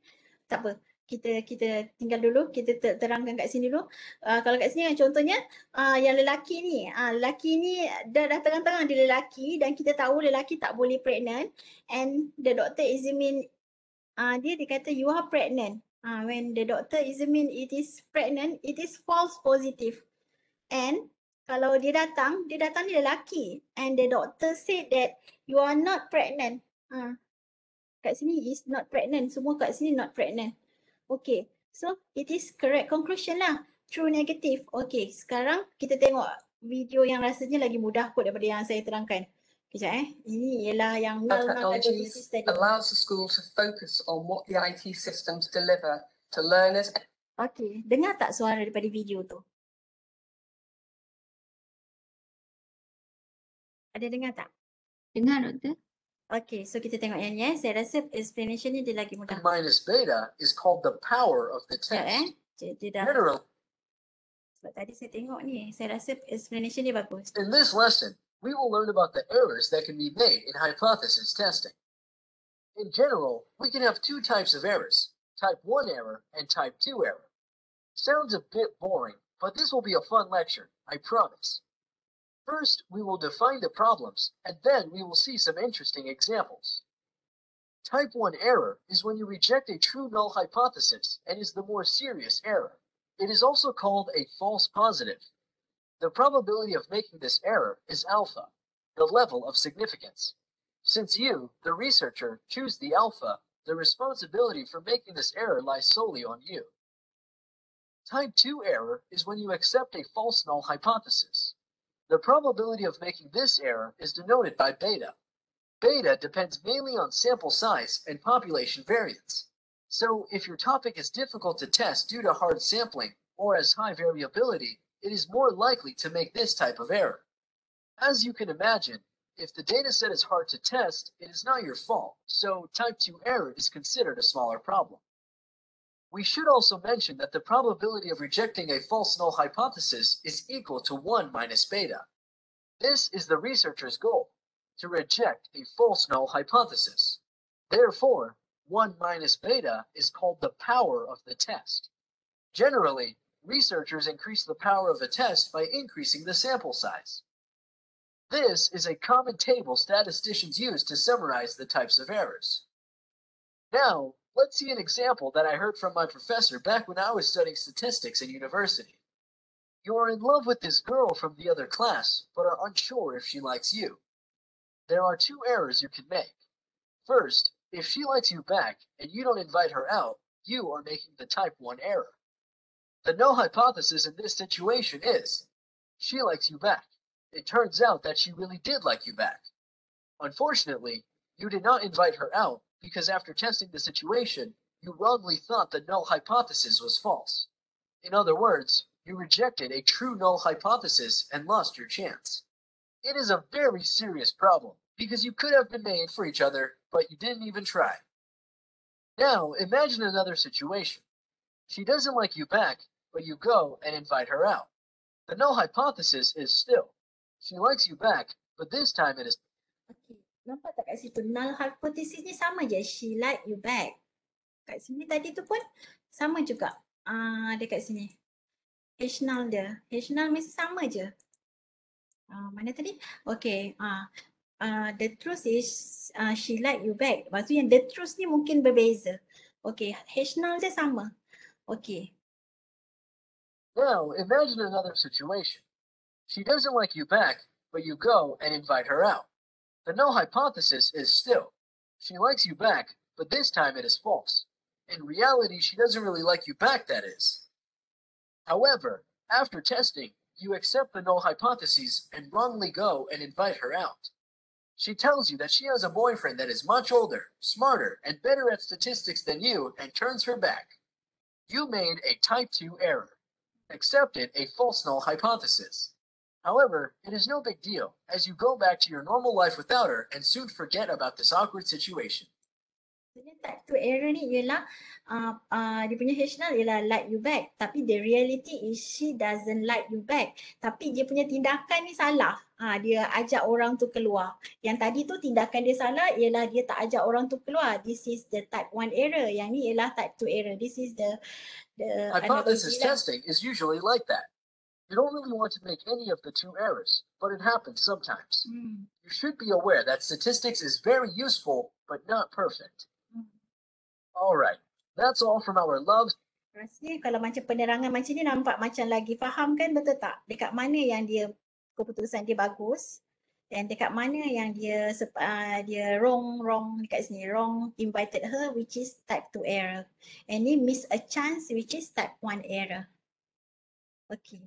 Tak apa kita kita tinggal dulu kita terangkan kat sini dulu uh, kalau kat sini ah, contohnya uh, yang lelaki ni uh, lelaki ni dah dah terang-terang dia lelaki dan kita tahu lelaki tak boleh pregnant and the doctor examine uh, dia dikata you are pregnant uh, when the doctor examine it is pregnant it is false positive and kalau dia datang dia datang dia lelaki and the doctor said that you are not pregnant uh, kat sini is not pregnant semua kat sini not pregnant Okay, so it is correct conclusion lah. True negative. Okay, sekarang kita tengok video yang rasanya lagi mudah kot daripada yang saya terangkan. Kejap eh. Ini ialah yang well known Allows the school to focus on what the IT systems deliver to learners. Okay, dengar tak suara daripada video tu? Ada dengar tak? Dengar, Doktor. Okay, so kita tengok yang ni eh. Saya rasa explanation ni dia lagi mudah. Minus beta is called the power of the test. eh. dah... Sebab tadi saya tengok ni. Saya rasa explanation ni bagus. In this lesson, we will learn about the errors that can be made in hypothesis testing. In general, we can have two types of errors, type 1 error and type 2 error. Sounds a bit boring, but this will be a fun lecture, I promise. First, we will define the problems, and then we will see some interesting examples. Type 1 error is when you reject a true null hypothesis and is the more serious error. It is also called a false positive. The probability of making this error is alpha, the level of significance. Since you, the researcher, choose the alpha, the responsibility for making this error lies solely on you. Type 2 error is when you accept a false null hypothesis. The probability of making this error is denoted by beta. Beta depends mainly on sample size and population variance. So if your topic is difficult to test due to hard sampling or has high variability, it is more likely to make this type of error. As you can imagine, if the dataset is hard to test, it is not your fault, so type 2 error is considered a smaller problem. We should also mention that the probability of rejecting a false null hypothesis is equal to 1 minus beta. This is the researcher's goal, to reject a false null hypothesis. Therefore, 1 minus beta is called the power of the test. Generally, researchers increase the power of a test by increasing the sample size. This is a common table statisticians use to summarize the types of errors. Now, Let's see an example that I heard from my professor back when I was studying statistics in university. You are in love with this girl from the other class, but are unsure if she likes you. There are two errors you can make. First, if she likes you back and you don't invite her out, you are making the type 1 error. The null hypothesis in this situation is she likes you back. It turns out that she really did like you back. Unfortunately, you did not invite her out because after testing the situation, you wrongly thought the null hypothesis was false. In other words, you rejected a true null hypothesis and lost your chance. It is a very serious problem because you could have been made for each other, but you didn't even try. Now, imagine another situation. She doesn't like you back, but you go and invite her out. The null hypothesis is still. She likes you back, but this time it is Nampak tak kat situ? Null hypothesis ni sama je. She like you back. Kat sini tadi tu pun sama juga. Ah, uh, dekat sini. H null dia. H null mesti sama je. Uh, mana tadi? Okay. Ah, uh, uh, the truth is uh, she like you back. Lepas tu yang the truth ni mungkin berbeza. Okay. H null dia sama. Okay. Well, imagine another situation. She doesn't like you back, but you go and invite her out. The null hypothesis is still, she likes you back, but this time it is false. In reality, she doesn't really like you back, that is. However, after testing, you accept the null hypothesis and wrongly go and invite her out. She tells you that she has a boyfriend that is much older, smarter, and better at statistics than you and turns her back. You made a type 2 error. Accepted a false null hypothesis. However, it is no big deal as you go back to your normal life without her and soon forget about this awkward situation. tak tu error ni ialah uh, uh, dia punya hashtag ialah like you back tapi the reality is she doesn't like you back tapi dia punya tindakan ni salah ah, dia ajak orang tu keluar yang tadi tu tindakan dia salah ialah dia tak ajak orang tu keluar this is the type one error yang ni ialah type two error this is the the hypothesis lah. testing is usually like that You don't really want to make any of the two errors, but it happens sometimes. Mm. You should be aware that statistics is very useful, but not perfect. Mm. All right, that's all from our love. Rasanya kalau macam penerangan macam ni nampak macam lagi faham kan betul tak? Dekat mana yang dia keputusan dia bagus dan dekat mana yang dia uh, dia wrong wrong dekat sini wrong invited her which is type 2 error and he miss a chance which is type 1 error. Okay.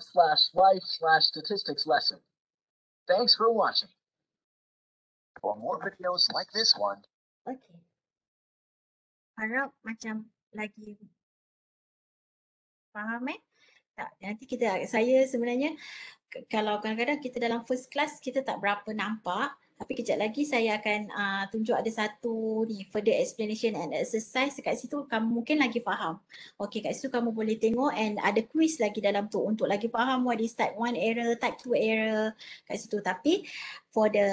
slash life slash statistics lesson. Thanks for watching. For more videos like this one. Okay. Harap macam lagi faham eh? Tak, nanti kita, saya sebenarnya kalau kadang-kadang kita dalam first class kita tak berapa nampak tapi kejap lagi saya akan uh, tunjuk ada satu ni further explanation and exercise kat situ kamu mungkin lagi faham. Okay kat situ kamu boleh tengok and ada quiz lagi dalam tu untuk lagi faham what is type one error, type two error kat situ. Tapi for the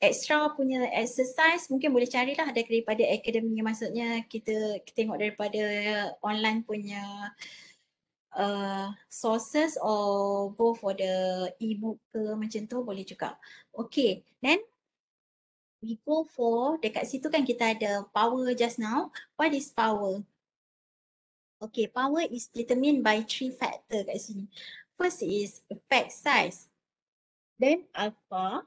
extra punya exercise mungkin boleh carilah daripada akademi maksudnya kita, kita tengok daripada online punya uh, uh, sources or go for the e-book ke macam tu boleh juga. Okay, then we go for dekat situ kan kita ada power just now. What is power? Okay, power is determined by three factor kat sini. First is effect size. Then alpha.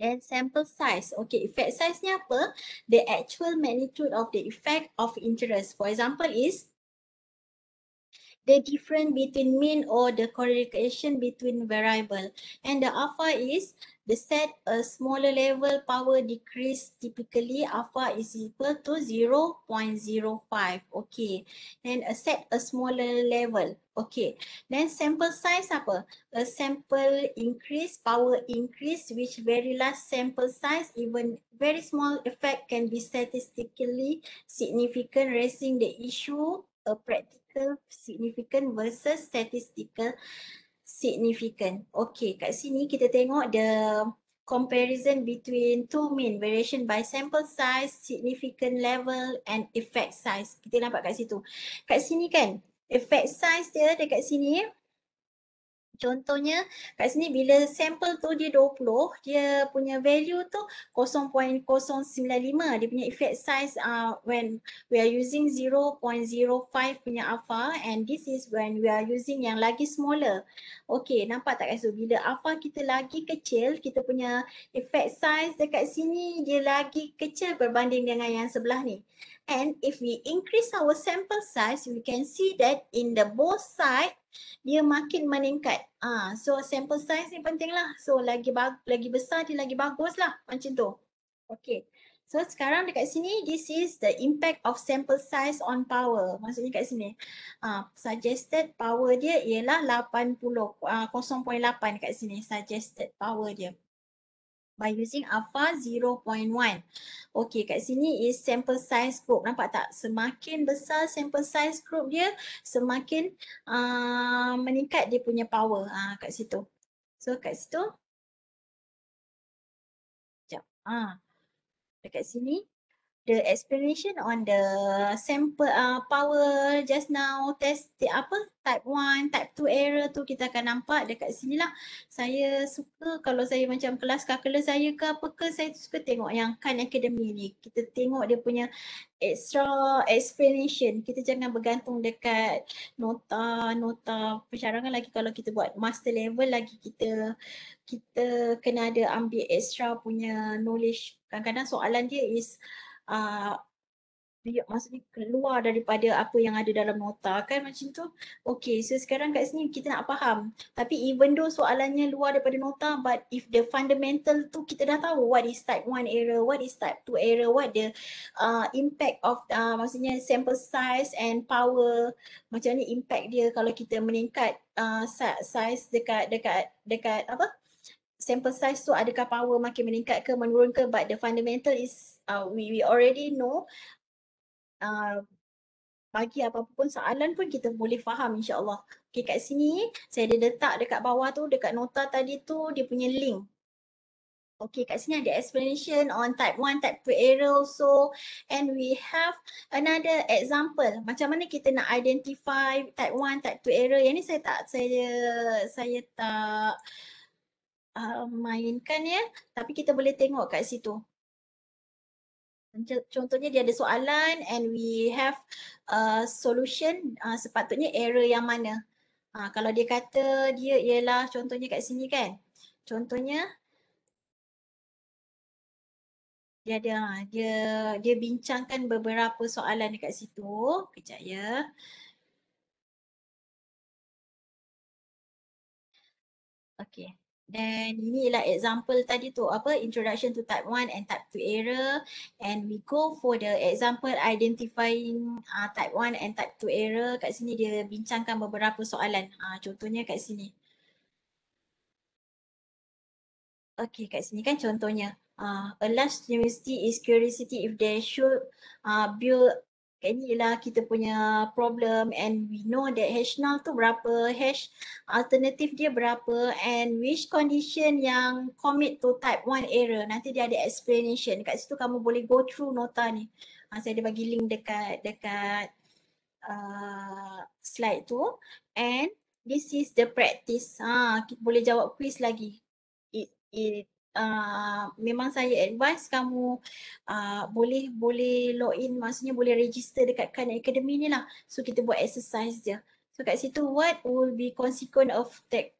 Then sample size. Okay, effect size ni apa? The actual magnitude of the effect of interest. For example is the difference between mean or the correlation between variable. And the alpha is the set a smaller level power decrease typically alpha is equal to 0.05. Okay. Then a set a smaller level. Okay. Then sample size apa? A sample increase, power increase, which very large sample size, even very small effect can be statistically significant, raising the issue a practical statistical significant versus statistical significant. Okay, kat sini kita tengok the comparison between two mean variation by sample size, significant level and effect size. Kita nampak kat situ. Kat sini kan, effect size dia dekat sini Contohnya kat sini bila sampel tu dia 20, dia punya value tu 0.095. Dia punya effect size uh, when we are using 0.05 punya alpha and this is when we are using yang lagi smaller. Okay nampak tak so bila alpha kita lagi kecil, kita punya effect size dekat sini dia lagi kecil berbanding dengan yang sebelah ni. And if we increase our sample size, we can see that in the both side, dia makin meningkat. Ah, uh, So sample size ni penting lah. So lagi lagi besar dia lagi bagus lah macam tu. Okay. So sekarang dekat sini, this is the impact of sample size on power. Maksudnya dekat sini. Uh, suggested power dia ialah 80, uh, 0.8 kat sini. Suggested power dia by using alpha 0.1. Okey kat sini is sample size group. Nampak tak? Semakin besar sample size group dia, semakin uh, meningkat dia punya power uh, kat situ. So kat situ. Sekejap. Uh, dekat sini the explanation on the sample uh, power just now test the apa type 1 type 2 error tu kita akan nampak dekat sini lah saya suka kalau saya macam kelas kakala saya ke apa ke saya suka tengok yang Khan Academy ni kita tengok dia punya extra explanation kita jangan bergantung dekat nota nota persyarangan lagi kalau kita buat master level lagi kita kita kena ada ambil extra punya knowledge kadang-kadang soalan dia is Ah, dia maksudnya keluar daripada apa yang ada dalam nota kan macam tu okay so sekarang kat sini kita nak faham tapi even though soalannya luar daripada nota but if the fundamental tu kita dah tahu what is type 1 error what is type 2 error what the uh, impact of uh, maksudnya sample size and power macam ni impact dia kalau kita meningkat uh, size dekat dekat dekat apa sample size tu adakah power makin meningkat ke menurun ke but the fundamental is uh, we we already know. Uh, bagi uh, apa pun soalan pun kita boleh faham insyaAllah. Okay kat sini saya ada letak dekat bawah tu dekat nota tadi tu dia punya link. Okay kat sini ada explanation on type 1, type 2 error so and we have another example macam mana kita nak identify type 1, type 2 error. Yang ni saya tak, saya, saya tak uh, mainkan ya tapi kita boleh tengok kat situ. Contohnya dia ada soalan and we have a solution uh, sepatutnya error yang mana. Uh, kalau dia kata dia ialah contohnya kat sini kan. Contohnya dia ada ha, dia dia bincangkan beberapa soalan dekat situ. Kejap ya. Okay. Then ini ialah example tadi tu apa introduction to type 1 and type 2 error and we go for the example identifying uh, type 1 and type 2 error kat sini dia bincangkan beberapa soalan uh, contohnya kat sini. Okay kat sini kan contohnya uh, a last university is curiosity if they should uh, build ini inilah kita punya problem and we know that hash null tu berapa, hash alternatif dia berapa and which condition yang commit to type 1 error. Nanti dia ada explanation. Dekat situ kamu boleh go through nota ni. Ha, saya ada bagi link dekat dekat uh, slide tu and this is the practice. Ha, boleh jawab quiz lagi. It, it, uh, memang saya advise kamu uh, boleh boleh login maksudnya boleh register dekat Khan Academy ni lah. So kita buat exercise dia. So kat situ what will be consequence of that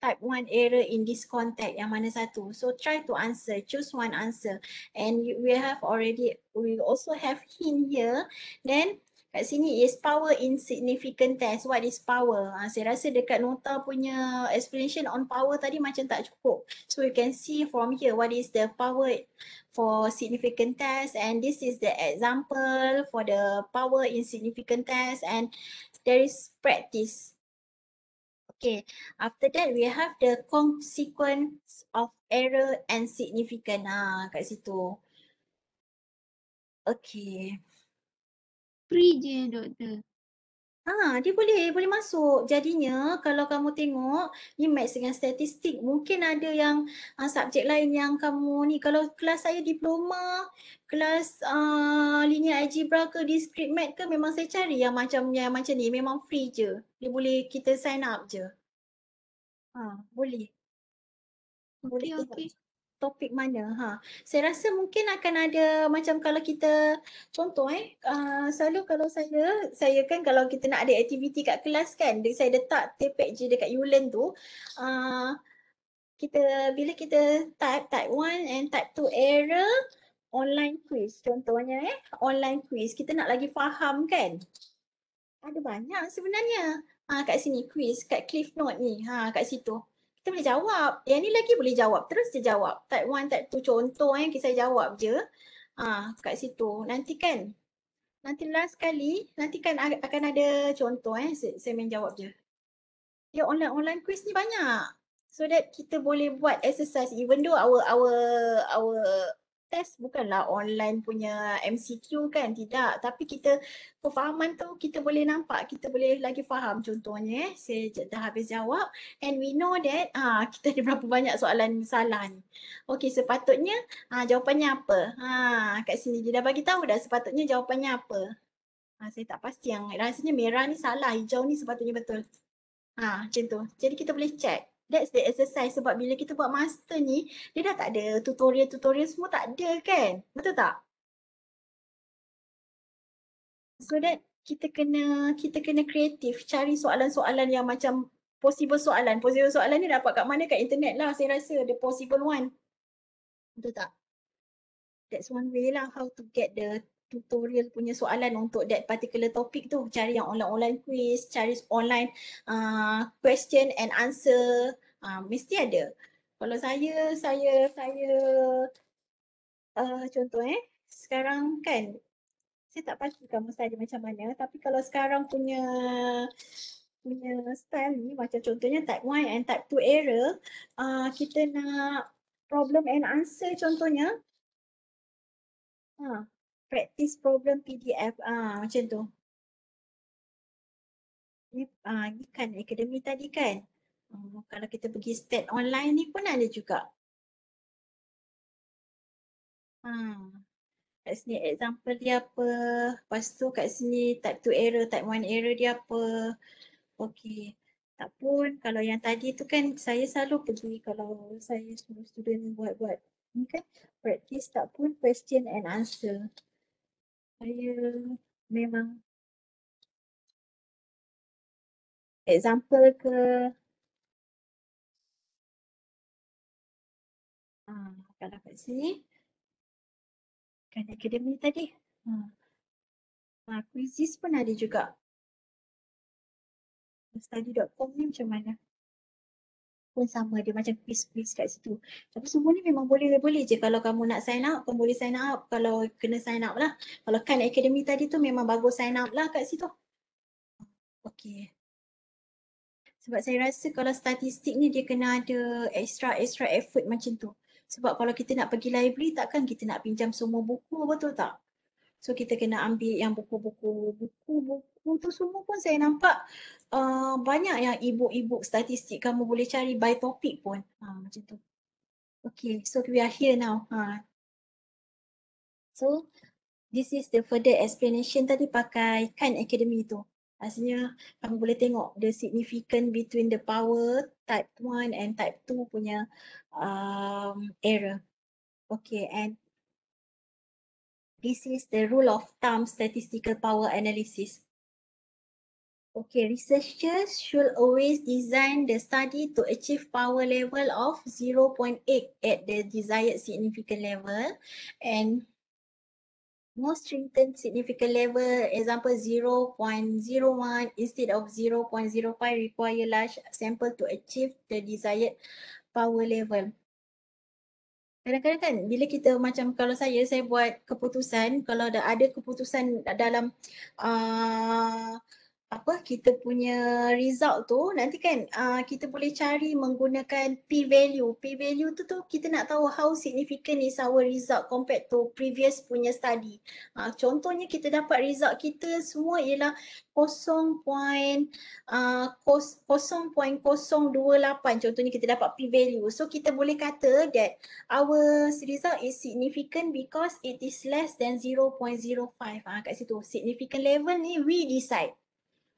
type 1 error in this contact yang mana satu. So try to answer, choose one answer. And we have already, we also have hint here. Then kat sini is power in significant test. What is power? Ha, saya rasa dekat nota punya explanation on power tadi macam tak cukup. So you can see from here what is the power for significant test and this is the example for the power in significant test and there is practice. Okay, after that we have the consequence of error and significant ha, kat situ. Okay free je doktor. Ha, dia boleh boleh masuk. Jadinya kalau kamu tengok ni maths dengan statistik mungkin ada yang uh, subjek lain yang kamu ni kalau kelas saya diploma, kelas a uh, linear algebra ke discrete math ke memang saya cari yang macam yang macam ni memang free je. Dia boleh kita sign up je. Ha, boleh. Okay, boleh. Okay topik mana ha saya rasa mungkin akan ada macam kalau kita contoh eh uh, selalu kalau saya saya kan kalau kita nak ada aktiviti kat kelas kan saya letak tpg dekat Yulen tu uh, kita bila kita type type 1 and type 2 error online quiz contohnya eh online quiz kita nak lagi faham kan ada banyak sebenarnya ha, kat sini quiz kat cliff note ni ha kat situ kita boleh jawab. Yang ni lagi boleh jawab. Terus je jawab. Type 1, type 2 contoh eh. Kisah jawab je. Ah, kat situ. Nanti kan. Nanti last kali. Nanti kan akan ada contoh eh. Saya main jawab je. Ya online-online quiz ni banyak. So that kita boleh buat exercise even though our our our test bukanlah online punya MCQ kan tidak tapi kita pemahaman tu kita boleh nampak kita boleh lagi faham contohnya eh, saya dah habis jawab and we know that ah uh, kita ada berapa banyak soalan salah ni okey sepatutnya ah uh, jawapannya apa ha uh, kat sini dia dah bagi tahu dah sepatutnya jawapannya apa ah uh, saya tak pasti yang rasanya merah ni salah hijau ni sepatutnya betul ha uh, macam tu jadi kita boleh check That's the exercise sebab bila kita buat master ni, dia dah tak ada tutorial-tutorial semua tak ada kan? Betul tak? So that kita kena kita kena kreatif cari soalan-soalan yang macam possible soalan. Possible soalan ni dapat kat mana? Kat internet lah saya rasa the possible one. Betul tak? That's one way lah how to get the tutorial punya soalan untuk that particular topic tu cari yang online online quiz cari online uh, question and answer uh, mesti ada kalau saya saya saya uh, contoh eh sekarang kan saya tak pasti kamu saya macam mana tapi kalau sekarang punya punya style ni macam contohnya type 1 and type 2 error uh, kita nak problem and answer contohnya ha, practice problem PDF ah macam tu. Ni ah ni kan akademi tadi kan. Oh, kalau kita pergi stat online ni pun ada juga. Ha. Kat sini example dia apa? Lepas tu kat sini type 2 error, type 1 error dia apa? Okey. Tak pun kalau yang tadi tu kan saya selalu pergi kalau saya suruh student buat-buat ni kan practice tak pun question and answer saya memang example ke ha, ah, kalau kat sini kan akademi tadi ha. ha pun ada juga study.com ni macam mana pun sama dia macam quiz-quiz kat situ tapi semua ni memang boleh-boleh je kalau kamu nak sign up kamu boleh sign up kalau kena sign up lah kalau kan akademi tadi tu memang bagus sign up lah kat situ okey sebab saya rasa kalau statistik ni dia kena ada extra-extra effort macam tu sebab kalau kita nak pergi library takkan kita nak pinjam semua buku betul tak So kita kena ambil yang buku-buku, buku-buku tu semua pun saya nampak uh, banyak yang ibu-ibu statistik kamu boleh cari by topic pun. Ha, macam tu. Okay, so we are here now. Ha. So this is the further explanation tadi pakai Khan Academy tu. Asalnya kamu boleh tengok the significant between the power type 1 and type 2 punya um, error. Okay, and This is the rule of thumb statistical power analysis. Okay, researchers should always design the study to achieve power level of 0.8 at the desired significant level and more stringent significant level, example 0.01 instead of 0.05 require large sample to achieve the desired power level. kadang-kadang kan bila kita macam kalau saya saya buat keputusan kalau ada ada keputusan dalam uh, apa kita punya result tu nanti kan uh, kita boleh cari menggunakan p value p value tu tu kita nak tahu how significant is our result compared to previous punya study uh, contohnya kita dapat result kita semua ialah 0.028 ah, contohnya kita dapat p value so kita boleh kata that our result is significant because it is less than 0.05 ah uh, kat situ significant level ni we decide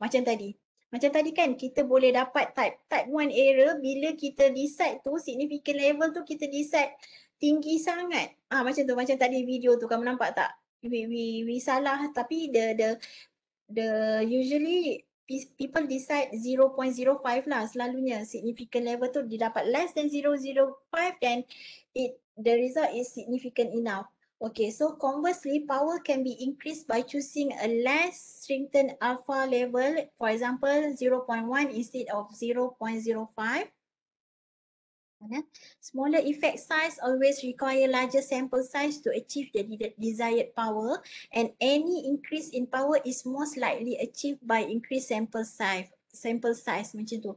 macam tadi. Macam tadi kan kita boleh dapat type. Type 1 error bila kita decide tu significant level tu kita decide tinggi sangat. Ah ha, macam tu macam tadi video tu kamu nampak tak? We we, we salah tapi the the the usually people decide 0.05 lah selalunya significant level tu didapat less than 0.05 then it the result is significant enough. Okay, so conversely, power can be increased by choosing a less strengthened alpha level, for example, 0.1 instead of 0.05. Smaller effect size always require larger sample size to achieve the desired power, and any increase in power is most likely achieved by increased sample size. Sample size macam tu.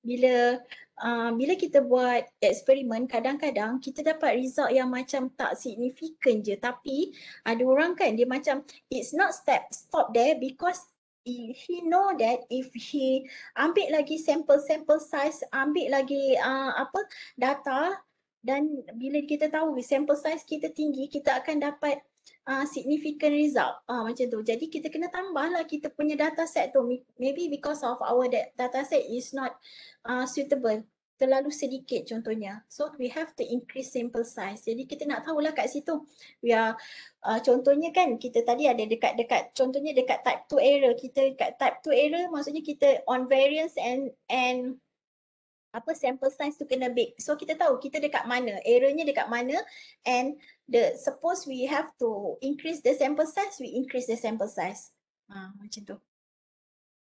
Bila Ah, bila kita buat eksperimen kadang-kadang kita dapat result yang macam tak signifikan je tapi ada orang kan dia macam it's not step stop there because he know that if he ambil lagi sample sample size ambil lagi uh, apa data dan bila kita tahu sample size kita tinggi kita akan dapat uh, significant result. Uh, macam tu. Jadi kita kena tambah lah kita punya data set tu. Maybe because of our data set is not uh, suitable. Terlalu sedikit contohnya. So we have to increase sample size. Jadi kita nak tahulah kat situ. We are, uh, contohnya kan kita tadi ada dekat-dekat. Contohnya dekat type 2 error. Kita dekat type 2 error maksudnya kita on variance and and apa sample size tu kena big. So kita tahu kita dekat mana, area-nya dekat mana and the suppose we have to increase the sample size, we increase the sample size. Ha, macam tu.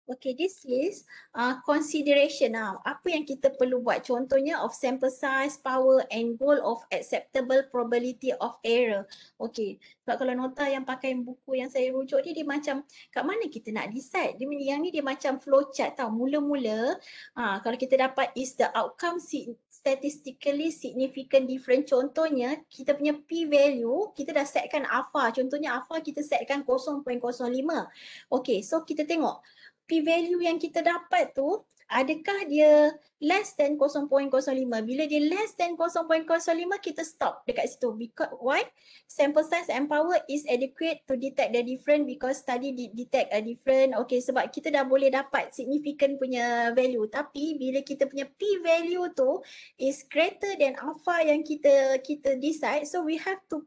Okay, this is uh, consideration now. Apa yang kita perlu buat? Contohnya of sample size, power and goal of acceptable probability of error. Okay, sebab kalau nota yang pakai buku yang saya rujuk ni, dia macam kat mana kita nak decide? Dia, yang ni dia macam flowchart tau. Mula-mula, uh, kalau kita dapat is the outcome si statistically significant different contohnya kita punya p value kita dah setkan alpha contohnya alpha kita setkan 0.05 Okay, so kita tengok p-value yang kita dapat tu adakah dia less than 0.05 bila dia less than 0.05 kita stop dekat situ because why sample size and power is adequate to detect the different because study did detect a different okay sebab kita dah boleh dapat significant punya value tapi bila kita punya p value tu is greater than alpha yang kita kita decide so we have to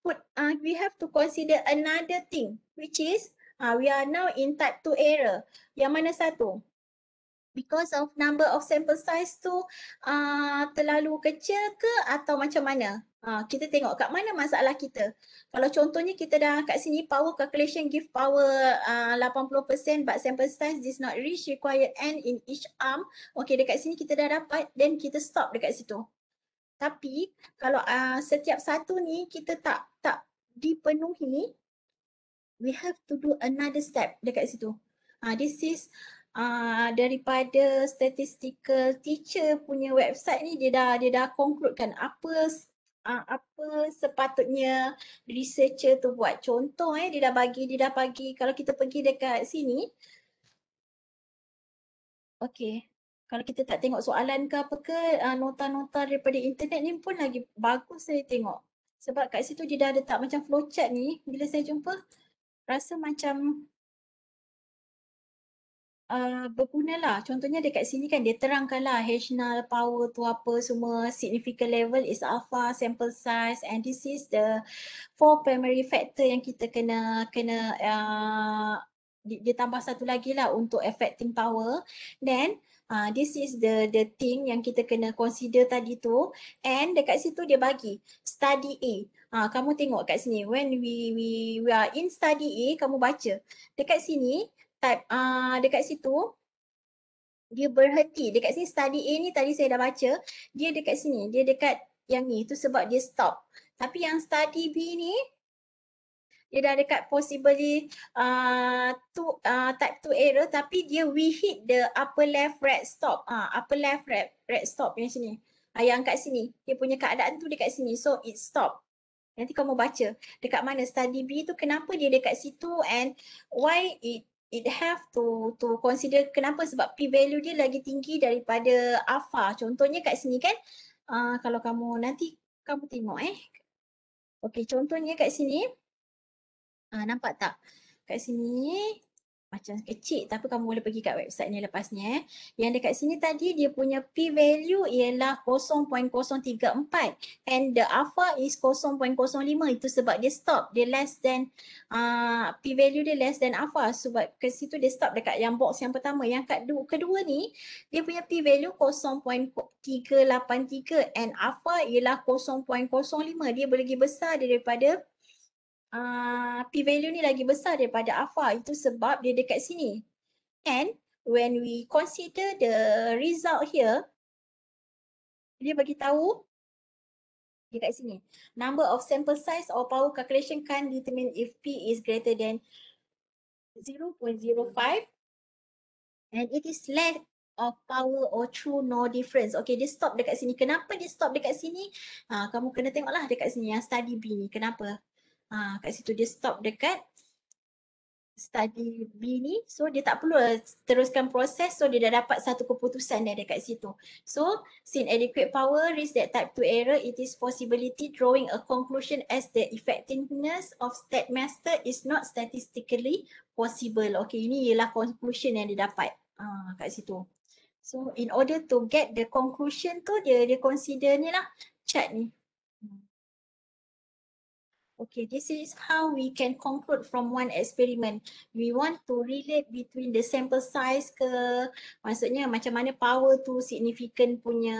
put uh, we have to consider another thing which is Uh, we are now in type 2 error. Yang mana satu? Because of number of sample size tu uh, terlalu kecil ke atau macam mana? Uh, kita tengok kat mana masalah kita. Kalau contohnya kita dah kat sini power calculation give power uh, 80% but sample size does not reach required n in each arm. Okay dekat sini kita dah dapat then kita stop dekat situ. Tapi kalau uh, setiap satu ni kita tak tak dipenuhi we have to do another step dekat situ. Uh, this is uh, daripada statistical teacher punya website ni dia dah dia dah konkludkan apa uh, apa sepatutnya researcher tu buat. Contoh eh dia dah bagi dia dah bagi kalau kita pergi dekat sini Okay, Kalau kita tak tengok soalan ke apa ke nota-nota daripada internet ni pun lagi bagus saya tengok. Sebab kat situ dia dah letak macam flowchart ni bila saya jumpa rasa macam uh, berguna lah. Contohnya dekat sini kan dia terangkan lah Hational power tu apa semua significant level is alpha sample size and this is the four primary factor yang kita kena kena uh, dia tambah satu lagi lah untuk affecting power. Then Uh, this is the the thing yang kita kena consider tadi tu and dekat situ dia bagi study A. Uh, kamu tengok kat sini when we we we are in study A kamu baca. Dekat sini type ah uh, dekat situ dia berhenti. Dekat sini study A ni tadi saya dah baca, dia dekat sini, dia dekat yang ni tu sebab dia stop. Tapi yang study B ni dia dah dekat possibly uh, two, uh, type 2 error tapi dia we hit the upper left red stop uh, upper left red red stop yang sini uh, yang kat sini dia punya keadaan tu dekat sini so it stop nanti kau mau baca dekat mana study B tu kenapa dia dekat situ and why it it have to to consider kenapa sebab p value dia lagi tinggi daripada alpha contohnya kat sini kan uh, kalau kamu nanti kamu tengok eh Okay, contohnya kat sini, Ah, nampak tak? Kat sini macam kecil tapi kamu boleh pergi kat website ni lepas ni eh. Yang dekat sini tadi dia punya p value ialah 0.034 and the alpha is 0.05 itu sebab dia stop dia less than uh, ah, p value dia less than alpha sebab ke situ dia stop dekat yang box yang pertama. Yang kat du- kedua ni dia punya p value 0.383 and alpha ialah 0.05 dia boleh lebih besar daripada uh, ah, p value ni lagi besar daripada alpha itu sebab dia dekat sini and when we consider the result here dia bagi tahu dekat sini number of sample size or power calculation can determine if p is greater than 0.05 and it is lack of power or true no difference. Okay dia stop dekat sini. Kenapa dia stop dekat sini? Ha, kamu kena tengoklah dekat sini yang study B ni. Kenapa? Ha, kat situ dia stop dekat study B ni. So dia tak perlu teruskan proses. So dia dah dapat satu keputusan dia dekat situ. So sin adequate power reach that type 2 error. It is possibility drawing a conclusion as the effectiveness of stat master is not statistically possible. Okay ini ialah conclusion yang dia dapat ha, kat situ. So in order to get the conclusion tu dia dia consider ni lah chart ni. Okay, this is how we can conclude from one experiment. We want to relate between the sample size ke, maksudnya macam mana power tu significant punya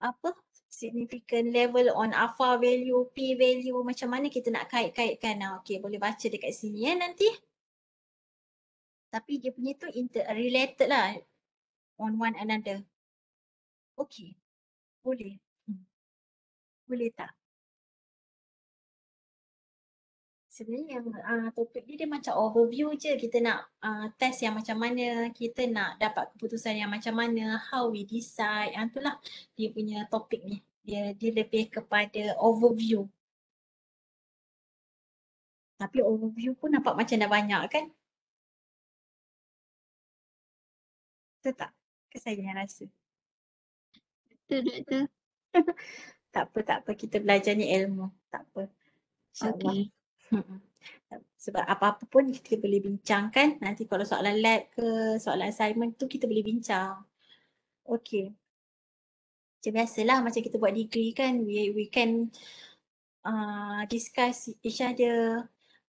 apa? Significant level on alpha value, p value, macam mana kita nak kait-kaitkan. Okay, boleh baca dekat sini ya nanti. Tapi dia punya tu related lah on one another. Okay, boleh. Hmm. Boleh tak? sebenarnya yang uh, topik ni dia macam overview je kita nak uh, test yang macam mana kita nak dapat keputusan yang macam mana how we decide yang ah, lah dia punya topik ni dia dia lebih kepada overview tapi overview pun nampak macam dah banyak kan betul tak ke saya yang rasa betul doktor tak apa tak apa kita belajar ni ilmu tak apa insyaallah okay. Sebab apa-apa pun kita boleh bincangkan nanti kalau soalan lab ke soalan assignment tu kita boleh bincang. Okay. Macam biasalah macam kita buat degree kan we, we can uh, discuss each other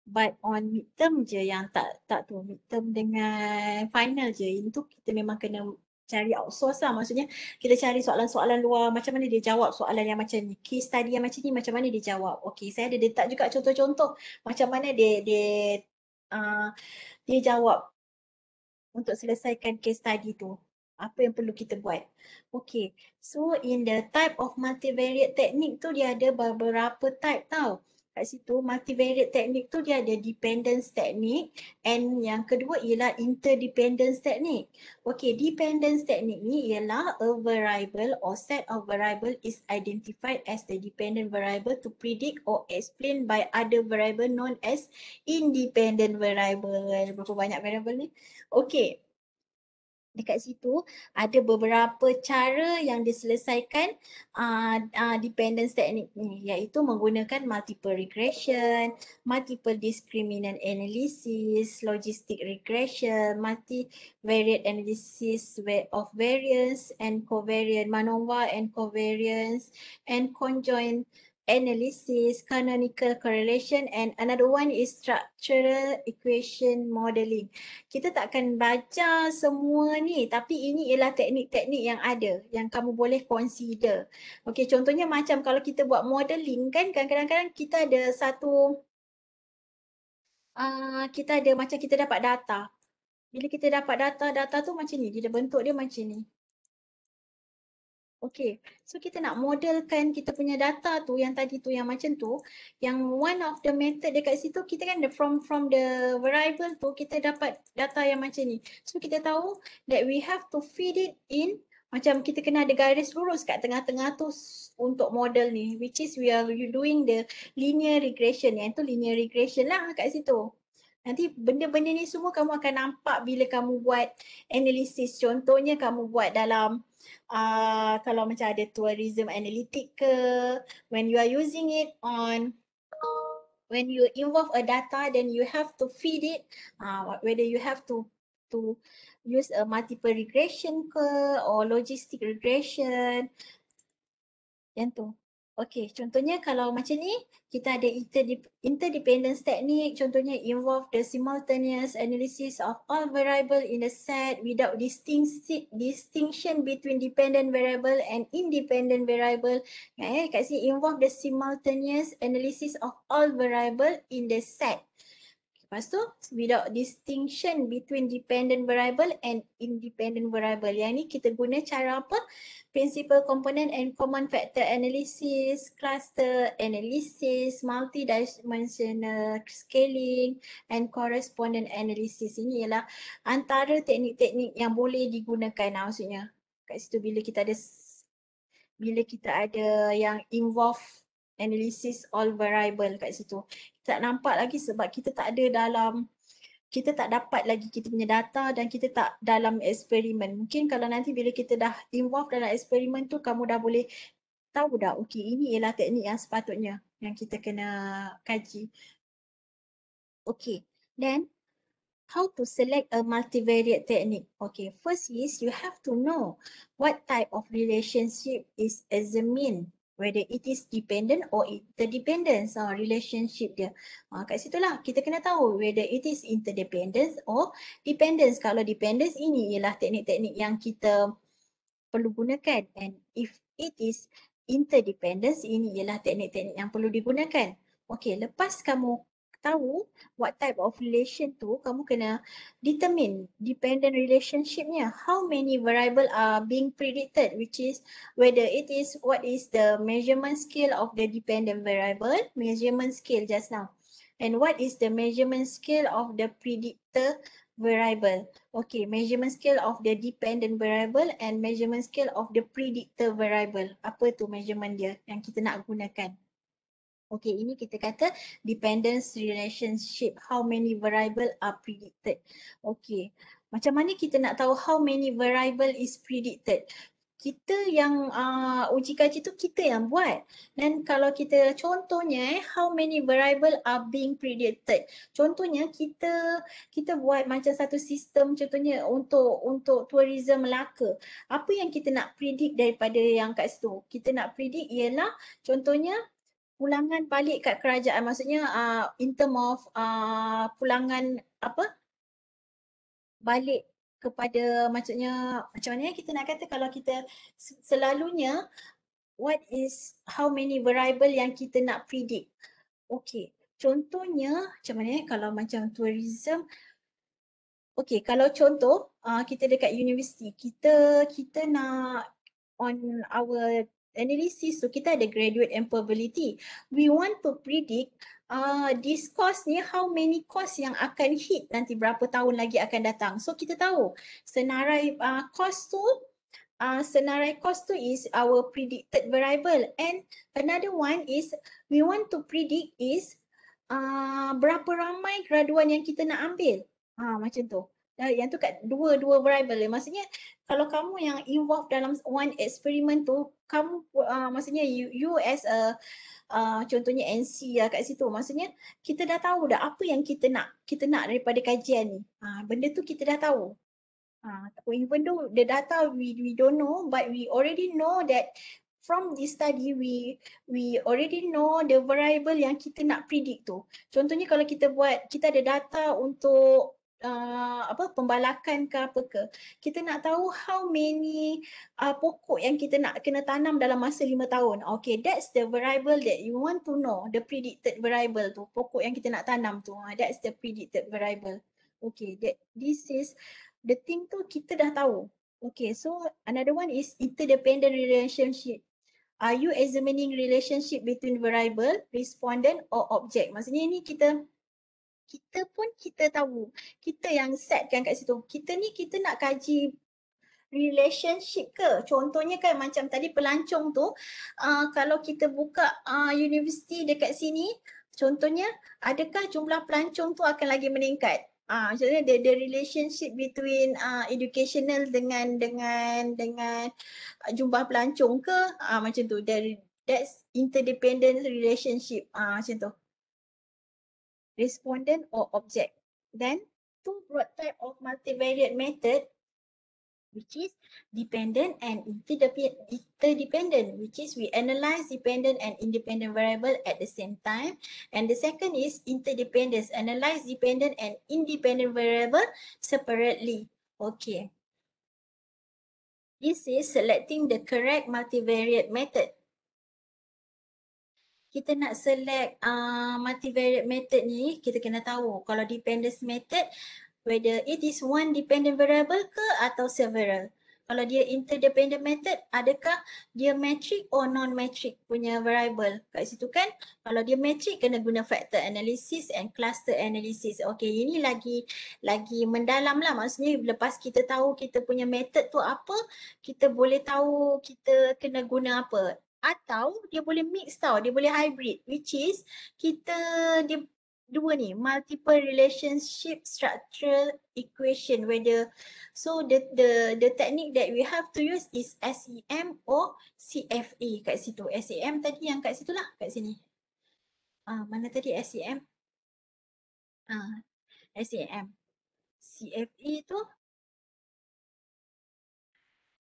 but on midterm je yang tak tak tu midterm dengan final je itu kita memang kena cari outsource lah maksudnya kita cari soalan-soalan luar macam mana dia jawab soalan yang macam ni case study yang macam ni macam mana dia jawab okey saya ada letak juga contoh-contoh macam mana dia dia uh, dia jawab untuk selesaikan case study tu apa yang perlu kita buat okey so in the type of multivariate technique tu dia ada beberapa type tau kat situ multivariate teknik tu dia ada dependence teknik and yang kedua ialah interdependence teknik Okay, dependence teknik ni ialah a variable or set of variable is identified as the dependent variable to predict or explain by other variable known as independent variable. Berapa banyak variable ni? Okay, dekat situ ada beberapa cara yang diselesaikan uh, uh, dependence teknik ni iaitu menggunakan multiple regression, multiple discriminant analysis, logistic regression, multivariate analysis of variance and covariance, MANOVA and covariance and conjoint analysis, canonical correlation and another one is structural equation modeling. Kita tak akan baca semua ni tapi ini ialah teknik-teknik yang ada yang kamu boleh consider. Okey contohnya macam kalau kita buat modeling kan kadang-kadang kita ada satu uh, kita ada macam kita dapat data. Bila kita dapat data, data tu macam ni. Dia bentuk dia macam ni. Okay, so kita nak modelkan kita punya data tu yang tadi tu yang macam tu yang one of the method dekat situ kita kan the from from the variable tu kita dapat data yang macam ni. So kita tahu that we have to feed it in macam kita kena ada garis lurus kat tengah-tengah tu untuk model ni which is we are doing the linear regression yang tu linear regression lah kat situ. Nanti benda-benda ni semua kamu akan nampak bila kamu buat analisis. Contohnya kamu buat dalam uh, kalau macam ada tourism analytic ke when you are using it on when you involve a data then you have to feed it uh, whether you have to to use a multiple regression ke or logistic regression yang tu Okey, contohnya kalau macam ni, kita ada interdependence technique, contohnya involve the simultaneous analysis of all variable in the set without distinct distinction between dependent variable and independent variable. Okay, eh, kat sini involve the simultaneous analysis of all variable in the set. Lepas tu, without distinction between dependent variable and independent variable. Yang ni kita guna cara apa? Principal component and common factor analysis, cluster analysis, multidimensional scaling and correspondent analysis. Ini ialah antara teknik-teknik yang boleh digunakan maksudnya. Kat situ bila kita ada bila kita ada yang involve analysis all variable kat situ. Kita tak nampak lagi sebab kita tak ada dalam kita tak dapat lagi kita punya data dan kita tak dalam eksperimen. Mungkin kalau nanti bila kita dah involve dalam eksperimen tu kamu dah boleh tahu dah okey ini ialah teknik yang sepatutnya yang kita kena kaji. Okey. Then how to select a multivariate technique. Okay, first is you have to know what type of relationship is examined whether it is dependent or interdependence or uh, relationship dia. Ha, kat lah kita kena tahu whether it is interdependence or dependence. Kalau dependence ini ialah teknik-teknik yang kita perlu gunakan and if it is interdependence ini ialah teknik-teknik yang perlu digunakan. Okey, lepas kamu tahu what type of relation tu kamu kena determine dependent relationshipnya how many variable are being predicted which is whether it is what is the measurement scale of the dependent variable measurement scale just now and what is the measurement scale of the predictor variable okay measurement scale of the dependent variable and measurement scale of the predictor variable apa tu measurement dia yang kita nak gunakan Okay, ini kita kata dependence relationship. How many variable are predicted? Okay, macam mana kita nak tahu how many variable is predicted? Kita yang uh, uji kaji tu kita yang buat. Then kalau kita contohnya eh, how many variable are being predicted? Contohnya kita kita buat macam satu sistem contohnya untuk untuk tourism Melaka. Apa yang kita nak predict daripada yang kat situ? Kita nak predict ialah contohnya pulangan balik kat kerajaan maksudnya uh, in term of uh, pulangan apa balik kepada maksudnya macam mana ya kita nak kata kalau kita selalunya what is how many variable yang kita nak predict okey contohnya macam mana ya, kalau macam tourism okey kalau contoh uh, kita dekat universiti kita kita nak on our analysis so kita ada graduate employability. we want to predict uh, this course ni how many course yang akan hit nanti berapa tahun lagi akan datang so kita tahu senarai uh, course tu uh, senarai course tu is our predicted variable and another one is we want to predict is uh, berapa ramai graduan yang kita nak ambil ha, macam tu Uh, yang tu kat dua-dua variable. Maksudnya kalau kamu yang involved dalam one experiment tu kamu uh, maksudnya you, you as a uh, contohnya NC lah kat situ maksudnya kita dah tahu dah apa yang kita nak kita nak daripada kajian ni uh, benda tu kita dah tahu uh, even though the data we we don't know but we already know that from this study we we already know the variable yang kita nak predict tu contohnya kalau kita buat kita ada data untuk uh, apa pembalakan ke apa ke kita nak tahu how many uh, pokok yang kita nak kena tanam dalam masa lima tahun okay that's the variable that you want to know the predicted variable tu pokok yang kita nak tanam tu uh, that's the predicted variable okay that this is the thing tu kita dah tahu okay so another one is interdependent relationship are you examining relationship between variable respondent or object maksudnya ni kita kita pun kita tahu. Kita yang set kan kat situ. Kita ni kita nak kaji relationship ke? Contohnya kan macam tadi pelancong tu, uh, kalau kita buka uh, universiti dekat sini, contohnya adakah jumlah pelancong tu akan lagi meningkat? Ah, uh, maksudnya the, relationship between uh, educational dengan dengan dengan uh, jumlah pelancong ke? Ah, uh, macam tu. Dari that's interdependent relationship. Ah, uh, macam tu. respondent, or object. Then two broad type of multivariate method which is dependent and interdependent, which is we analyze dependent and independent variable at the same time. And the second is interdependence, analyze dependent and independent variable separately. Okay. This is selecting the correct multivariate method. kita nak select uh, multivariate method ni kita kena tahu kalau dependence method whether it is one dependent variable ke atau several. Kalau dia interdependent method adakah dia metric or non-metric punya variable kat situ kan. Kalau dia metric kena guna factor analysis and cluster analysis. Okay ini lagi lagi mendalam lah maksudnya lepas kita tahu kita punya method tu apa kita boleh tahu kita kena guna apa atau dia boleh mix tau dia boleh hybrid which is kita dia dua ni multiple relationship structural equation whether so the the the technique that we have to use is SEM or CFA kat situ SEM tadi yang kat situ lah kat sini uh, mana tadi SEM uh, ah, SEM CFA tu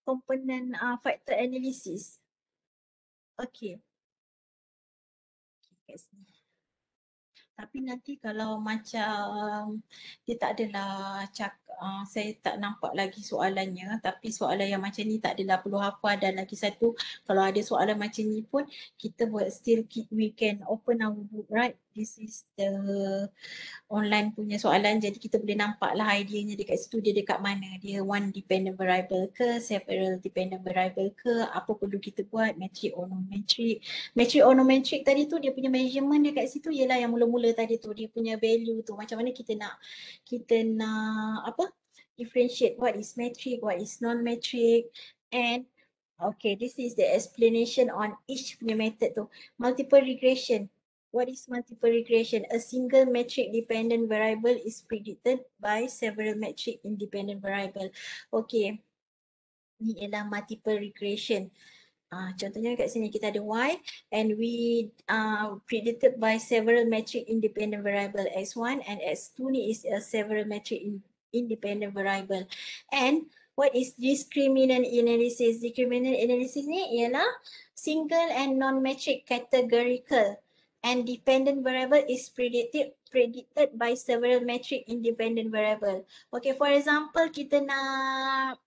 component uh, factor analysis Okey. Okey sini. Tapi nanti kalau macam dia tak adalah cak, uh, saya tak nampak lagi soalannya tapi soalan yang macam ni tak adalah perlu hafal dan lagi satu kalau ada soalan macam ni pun kita buat still we can open our book right this is the online punya soalan jadi kita boleh nampak lah ideanya dekat situ dia dekat mana dia one dependent variable ke several dependent variable ke apa perlu kita buat metric or non metric metric or non metric tadi tu dia punya measurement dekat situ ialah yang mula-mula tadi tu dia punya value tu macam mana kita nak kita nak apa differentiate what is metric what is non metric and Okay, this is the explanation on each punya method tu. Multiple regression. What is multiple regression? A single metric dependent variable is predicted by several metric independent variable. Okay. Ni ialah multiple regression. Uh, ah, contohnya kat sini kita ada Y and we uh, predicted by several metric independent variable X1 and X2 ni is a several metric in independent variable. And what is discriminant analysis? Discriminant analysis ni ialah single and non-metric categorical and dependent variable is predicted predicted by several metric independent variable. Okay, for example, kita nak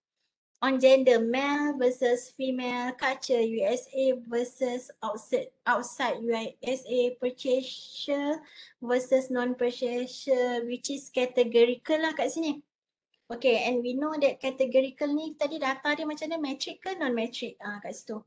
on gender male versus female culture USA versus outside outside USA purchaser versus non purchaser which is categorical lah kat sini. Okay, and we know that categorical ni tadi data dia macam mana metric ke non metric ah uh, kat situ.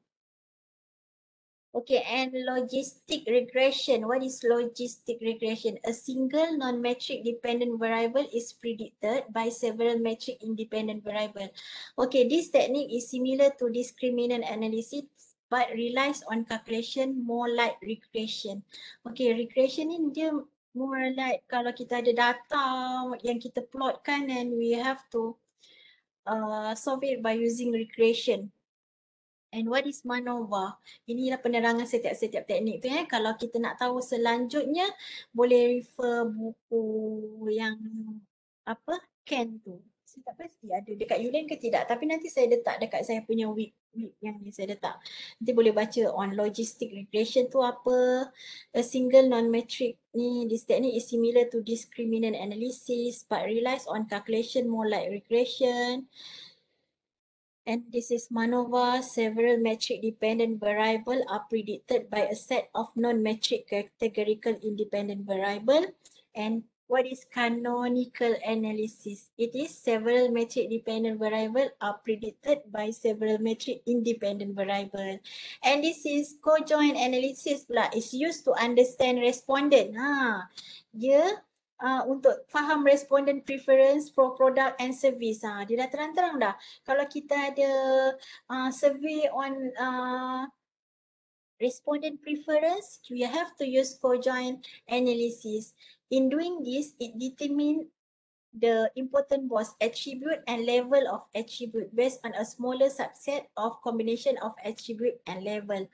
Okay, and logistic regression. What is logistic regression? A single non-metric dependent variable is predicted by several metric independent variable. Okay, this technique is similar to discriminant analysis but relies on calculation more like regression. Okay, regression ni dia more like kalau kita ada data yang kita plotkan and we have to uh, solve it by using regression. And what is MANOVA? Inilah penerangan setiap-setiap teknik tu eh. Kalau kita nak tahu selanjutnya, boleh refer buku yang apa, Ken tu. Saya tak pasti ada dekat Yulian ke tidak. Tapi nanti saya letak dekat saya punya week, week yang ni saya letak. Nanti boleh baca on logistic regression tu apa. A single non-metric ni, this technique is similar to discriminant analysis but relies on calculation more like regression and this is manova several metric dependent variable are predicted by a set of non-metric categorical independent variable and what is canonical analysis it is several metric dependent variable are predicted by several metric independent variable and this is co-joint analysis pula is used to understand respondent ha dia uh, untuk faham respondent preference for product and service. Uh, dia dah terang-terang dah. Kalau kita ada uh, survey on uh, respondent preference, we have to use cogent analysis. In doing this, it determine the important was attribute and level of attribute based on a smaller subset of combination of attribute and level.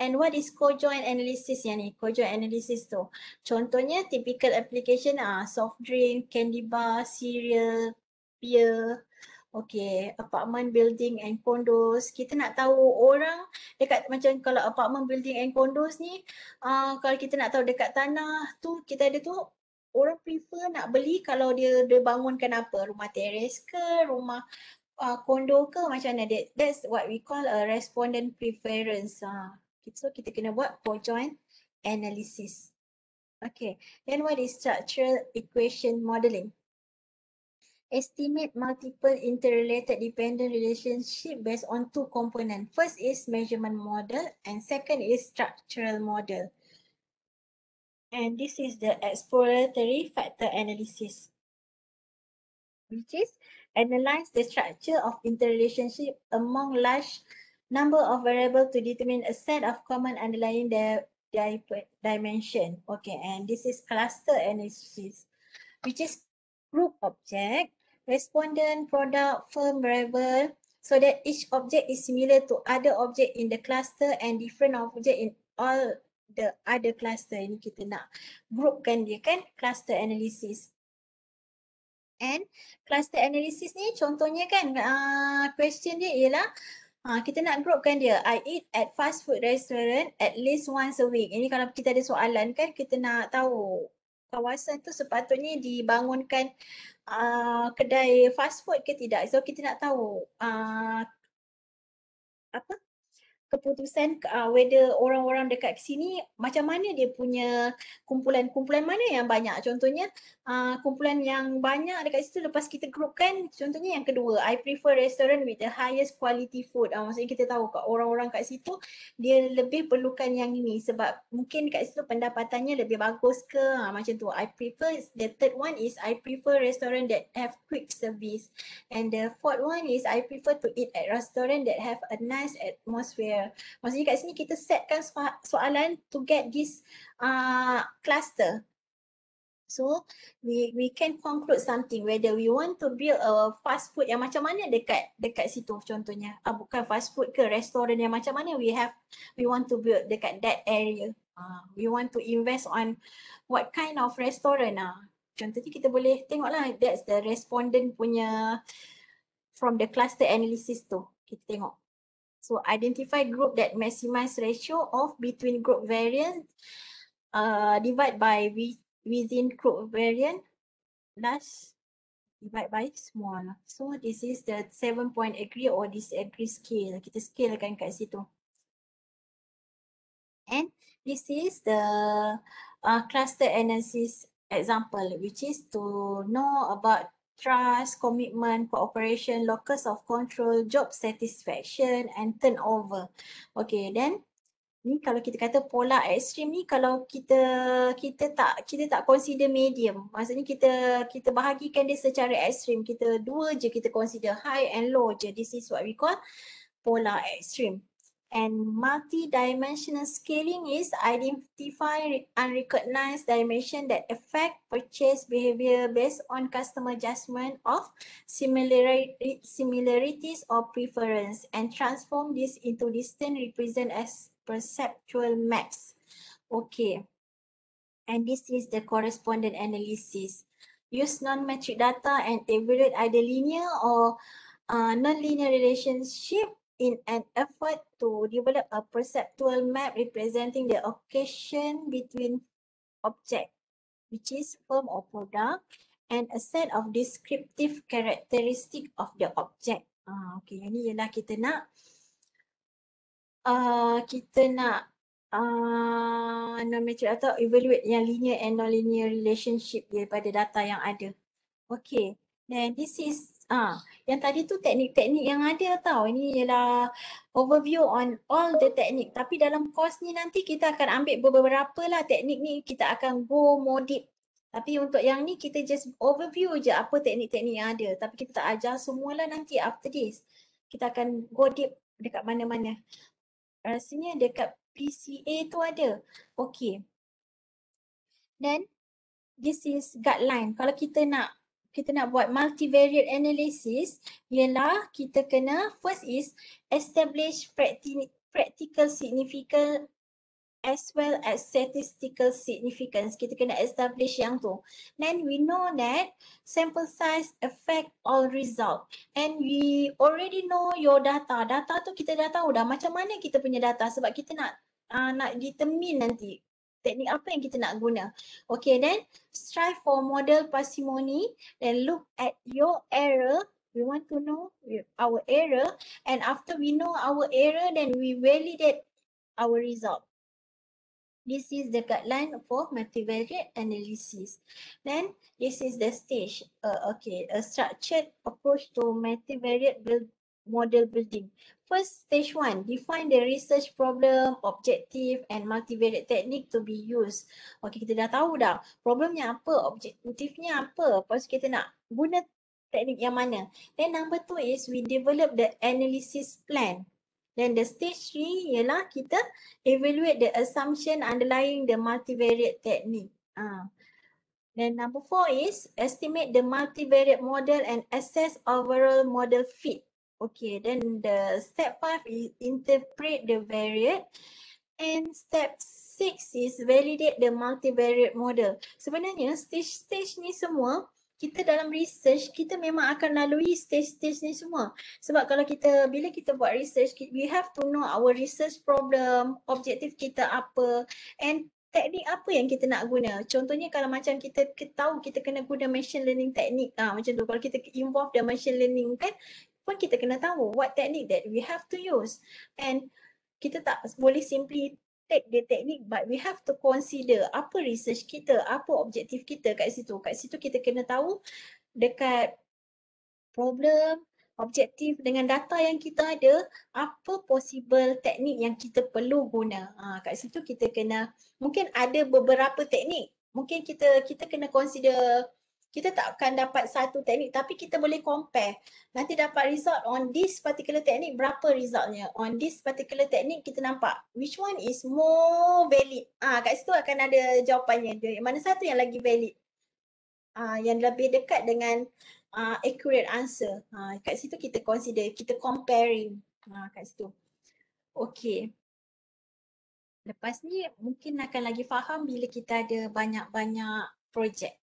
And what is co-joint analysis Yani Co-joint analysis tu. Contohnya, typical application ah soft drink, candy bar, cereal, beer, Okay, apartment building and condos. Kita nak tahu orang dekat macam kalau apartment building and condos ni, uh, kalau kita nak tahu dekat tanah tu kita ada tu orang prefer nak beli kalau dia dia bangunkan apa rumah teres ke rumah uh, kondo ke macam mana that, that's what we call a respondent preference ah uh. so kita kena buat point analysis okay then what is structural equation modeling estimate multiple interrelated dependent relationship based on two component first is measurement model and second is structural model And this is the exploratory factor analysis. Which is analyze the structure of interrelationship among large number of variables to determine a set of common underlying di di dimension. Okay, and this is cluster analysis, which is group object, respondent, product, firm variable, so that each object is similar to other object in the cluster and different object in all the other cluster ini kita nak groupkan dia kan cluster analysis and cluster analysis ni contohnya kan uh, question dia ialah uh, kita nak groupkan dia I eat at fast food restaurant at least once a week ini kalau kita ada soalan kan kita nak tahu kawasan tu sepatutnya dibangunkan uh, kedai fast food ke tidak so kita nak tahu uh, apa keputusan uh, whether orang-orang dekat sini macam mana dia punya kumpulan-kumpulan mana yang banyak contohnya uh, kumpulan yang banyak dekat situ lepas kita kan. contohnya yang kedua I prefer restaurant with the highest quality food uh, maksudnya kita tahu kat orang-orang kat situ dia lebih perlukan yang ini sebab mungkin kat situ pendapatannya lebih bagus ke uh, macam tu I prefer the third one is I prefer restaurant that have quick service and the fourth one is I prefer to eat at restaurant that have a nice atmosphere maksudnya kat sini kita setkan soalan to get this uh, cluster So we we can conclude something whether we want to build a fast food yang macam mana dekat dekat situ contohnya. Ah, bukan fast food ke restoran yang macam mana we have we want to build dekat that area. Ah, we want to invest on what kind of restaurant ah. Contohnya kita boleh tengoklah that's the respondent punya from the cluster analysis tu. Kita tengok. So identify group that maximize ratio of between group variance uh, divide by which within group of variant plus divide by small. So this is the seven point agree or disagree scale. Kita scale kan kat situ. And this is the uh, cluster analysis example, which is to know about trust, commitment, cooperation, locus of control, job satisfaction, and turnover. Okay, then ni kalau kita kata pola ekstrim ni kalau kita kita tak kita tak consider medium maksudnya kita kita bahagikan dia secara ekstrim kita dua je kita consider high and low je this is what we call pola ekstrim and multidimensional scaling is identify unrecognized dimension that affect purchase behavior based on customer judgment of similarities or preference and transform this into distinct represent as perceptual maps. Okay. And this is the correspondent analysis. Use non-metric data and evaluate either linear or uh, non-linear relationship in an effort to develop a perceptual map representing the occasion between object, which is firm or product, and a set of descriptive characteristic of the object. Uh, okay, ini ialah kita nak Ah, kita nak uh, nomenclature atau evaluate yang linear and non-linear relationship daripada data yang ada. Okay. Then this is ah uh, yang tadi tu teknik-teknik yang ada tau. Ini ialah overview on all the teknik. Tapi dalam course ni nanti kita akan ambil beberapa lah teknik ni kita akan go more deep. Tapi untuk yang ni kita just overview je apa teknik-teknik yang ada. Tapi kita tak ajar semualah nanti after this. Kita akan go deep dekat mana-mana rasanya dekat PCA tu ada. Okay. Then this is guideline. Kalau kita nak kita nak buat multivariate analysis ialah kita kena first is establish practical significant as well as statistical significance. Kita kena establish yang tu. Then we know that sample size affect all result. And we already know your data. Data tu kita dah tahu dah macam mana kita punya data sebab kita nak uh, nak determine nanti teknik apa yang kita nak guna. Okay then strive for model parsimony then look at your error we want to know our error and after we know our error then we validate our result This is the guideline for multivariate analysis. Then this is the stage. Uh, okay, a structured approach to multivariate build model building. First stage one, define the research problem, objective and multivariate technique to be used. Okay, kita dah tahu dah problemnya apa, objektifnya apa. Lepas kita nak guna teknik yang mana. Then number two is we develop the analysis plan. Then the stage three ialah kita evaluate the assumption underlying the multivariate technique. Uh. Then number four is estimate the multivariate model and assess overall model fit. Okay, then the step five is interpret the variate. And step six is validate the multivariate model. Sebenarnya stage-stage ni semua kita dalam research kita memang akan lalui stage-stage ni semua sebab kalau kita bila kita buat research we have to know our research problem objektif kita apa and teknik apa yang kita nak guna contohnya kalau macam kita tahu kita kena guna machine learning teknik ah ha, macam tu kalau kita involve dalam machine learning kan pun kita kena tahu what technique that we have to use and kita tak boleh simply take the technique but we have to consider apa research kita, apa objektif kita kat situ. Kat situ kita kena tahu dekat problem, objektif dengan data yang kita ada, apa possible teknik yang kita perlu guna. Ha, kat situ kita kena, mungkin ada beberapa teknik. Mungkin kita kita kena consider kita tak akan dapat satu teknik tapi kita boleh compare nanti dapat result on this particular teknik berapa resultnya on this particular teknik kita nampak which one is more valid ah ha, kat situ akan ada jawapannya dia mana satu yang lagi valid ah yang lebih dekat dengan ah accurate answer Ah, kat situ kita consider kita comparing ah ha, kat situ okey lepas ni mungkin akan lagi faham bila kita ada banyak-banyak projek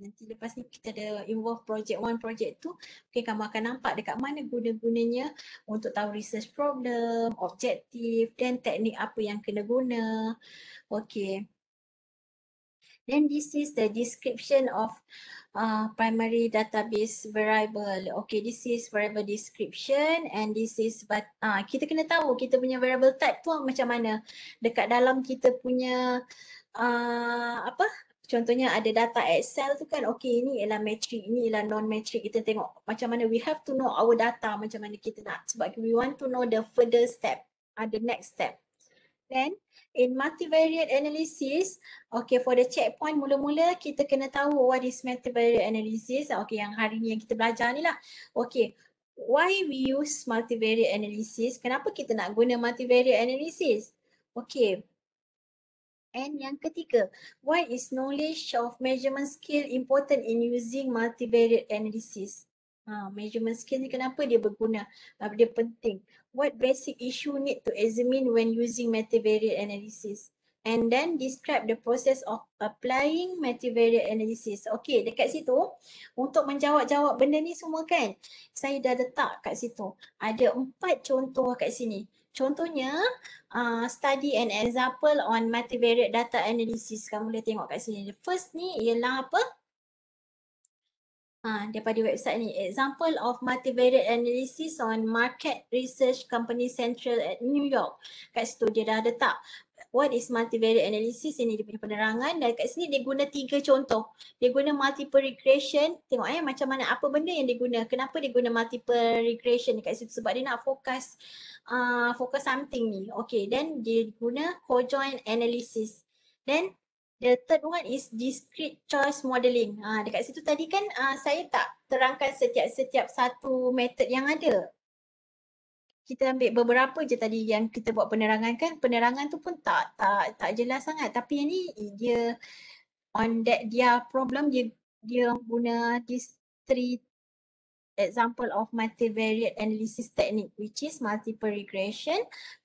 nanti lepas ni kita ada involve project one project tu mungkin kamu akan nampak dekat mana guna-gunanya untuk tahu research problem, objektif dan teknik apa yang kena guna. Okay. Then this is the description of uh, primary database variable. Okay, this is variable description and this is but uh, kita kena tahu kita punya variable type tu macam mana. Dekat dalam kita punya uh, apa? contohnya ada data Excel tu kan okey ini ialah metric ini ialah non metric kita tengok macam mana we have to know our data macam mana kita nak sebab we want to know the further step uh, the next step then in multivariate analysis okay for the checkpoint mula-mula kita kena tahu what is multivariate analysis okay yang hari ni yang kita belajar ni lah okay why we use multivariate analysis kenapa kita nak guna multivariate analysis okay And yang ketiga, why is knowledge of measurement skill important in using multivariate analysis? Ha, measurement skill ni kenapa dia berguna? Apa ha, dia penting? What basic issue need to examine when using multivariate analysis? And then describe the process of applying multivariate analysis. Okay, dekat situ untuk menjawab-jawab benda ni semua kan, saya dah letak kat situ. Ada empat contoh kat sini. Contohnya, uh, study and example on multivariate data analysis. Kamu boleh tengok kat sini. The first ni ialah apa? Ha, daripada website ni, example of multivariate analysis on market research company central at New York. Kat situ dia dah letak what is multivariate analysis ini dia punya penerangan dan kat sini dia guna tiga contoh. Dia guna multiple regression. Tengok eh macam mana apa benda yang dia guna. Kenapa dia guna multiple regression dekat situ sebab dia nak fokus uh, fokus something ni. Okay then dia guna cojoint analysis. Then the third one is discrete choice modeling. Ha, dekat situ tadi kan uh, saya tak terangkan setiap-setiap satu method yang ada kita ambil beberapa je tadi yang kita buat penerangan kan penerangan tu pun tak tak tak jelas sangat tapi yang ni dia on that dia problem dia dia guna this three example of multivariate analysis technique which is multiple regression,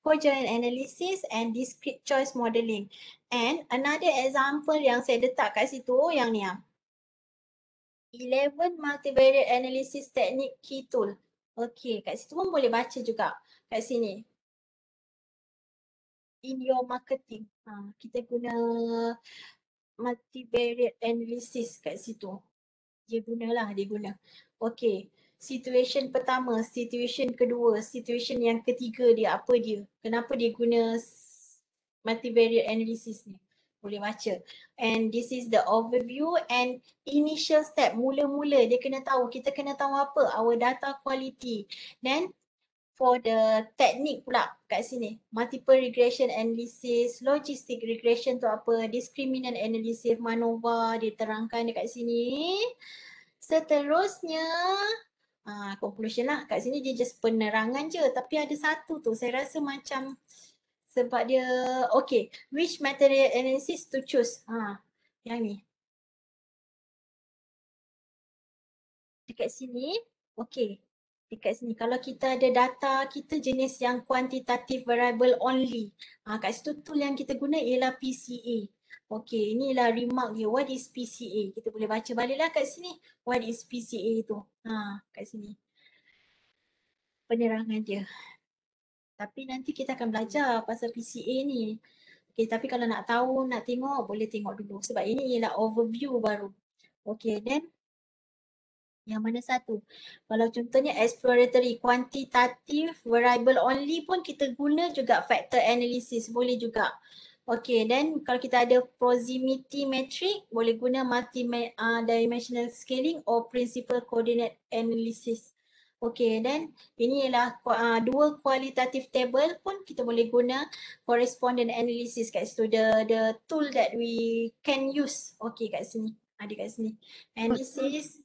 covariant analysis and discrete choice modeling. And another example yang saya letak kat situ yang ni ah. 11 multivariate analysis technique key tool. Okay, kat situ pun boleh baca juga kat sini. In your marketing, ha, kita guna multivariate analysis kat situ. Dia guna lah dia guna. Okay, situation pertama, situation kedua, situation yang ketiga dia apa dia? Kenapa dia guna multivariate analysis ni? boleh baca. And this is the overview and initial step. Mula-mula dia kena tahu, kita kena tahu apa our data quality. Then for the technique pula kat sini. Multiple regression analysis, logistic regression tu apa, discriminant analysis, MANOVA diterangkan dekat sini. Seterusnya, uh, conclusion lah kat sini dia just penerangan je tapi ada satu tu saya rasa macam sebab dia okay which material analysis to choose ha yang ni dekat sini okay dekat sini kalau kita ada data kita jenis yang quantitative variable only ha kat situ tool yang kita guna ialah PCA okay inilah remark dia what is PCA kita boleh baca baliklah kat sini what is PCA tu ha kat sini penerangan dia tapi nanti kita akan belajar pasal PCA ni. Okay, tapi kalau nak tahu, nak tengok, boleh tengok dulu. Sebab ini ialah overview baru. Okay, then yang mana satu? Kalau contohnya exploratory, quantitative, variable only pun kita guna juga factor analysis. Boleh juga. Okay, then kalau kita ada proximity metric, boleh guna multi-dimensional ah, scaling or principal coordinate analysis. Okay, then ini ialah uh, dua qualitative table pun kita boleh guna correspondent analysis kat situ. The, the tool that we can use. Okay, kat sini. Ada ah, kat sini. And this is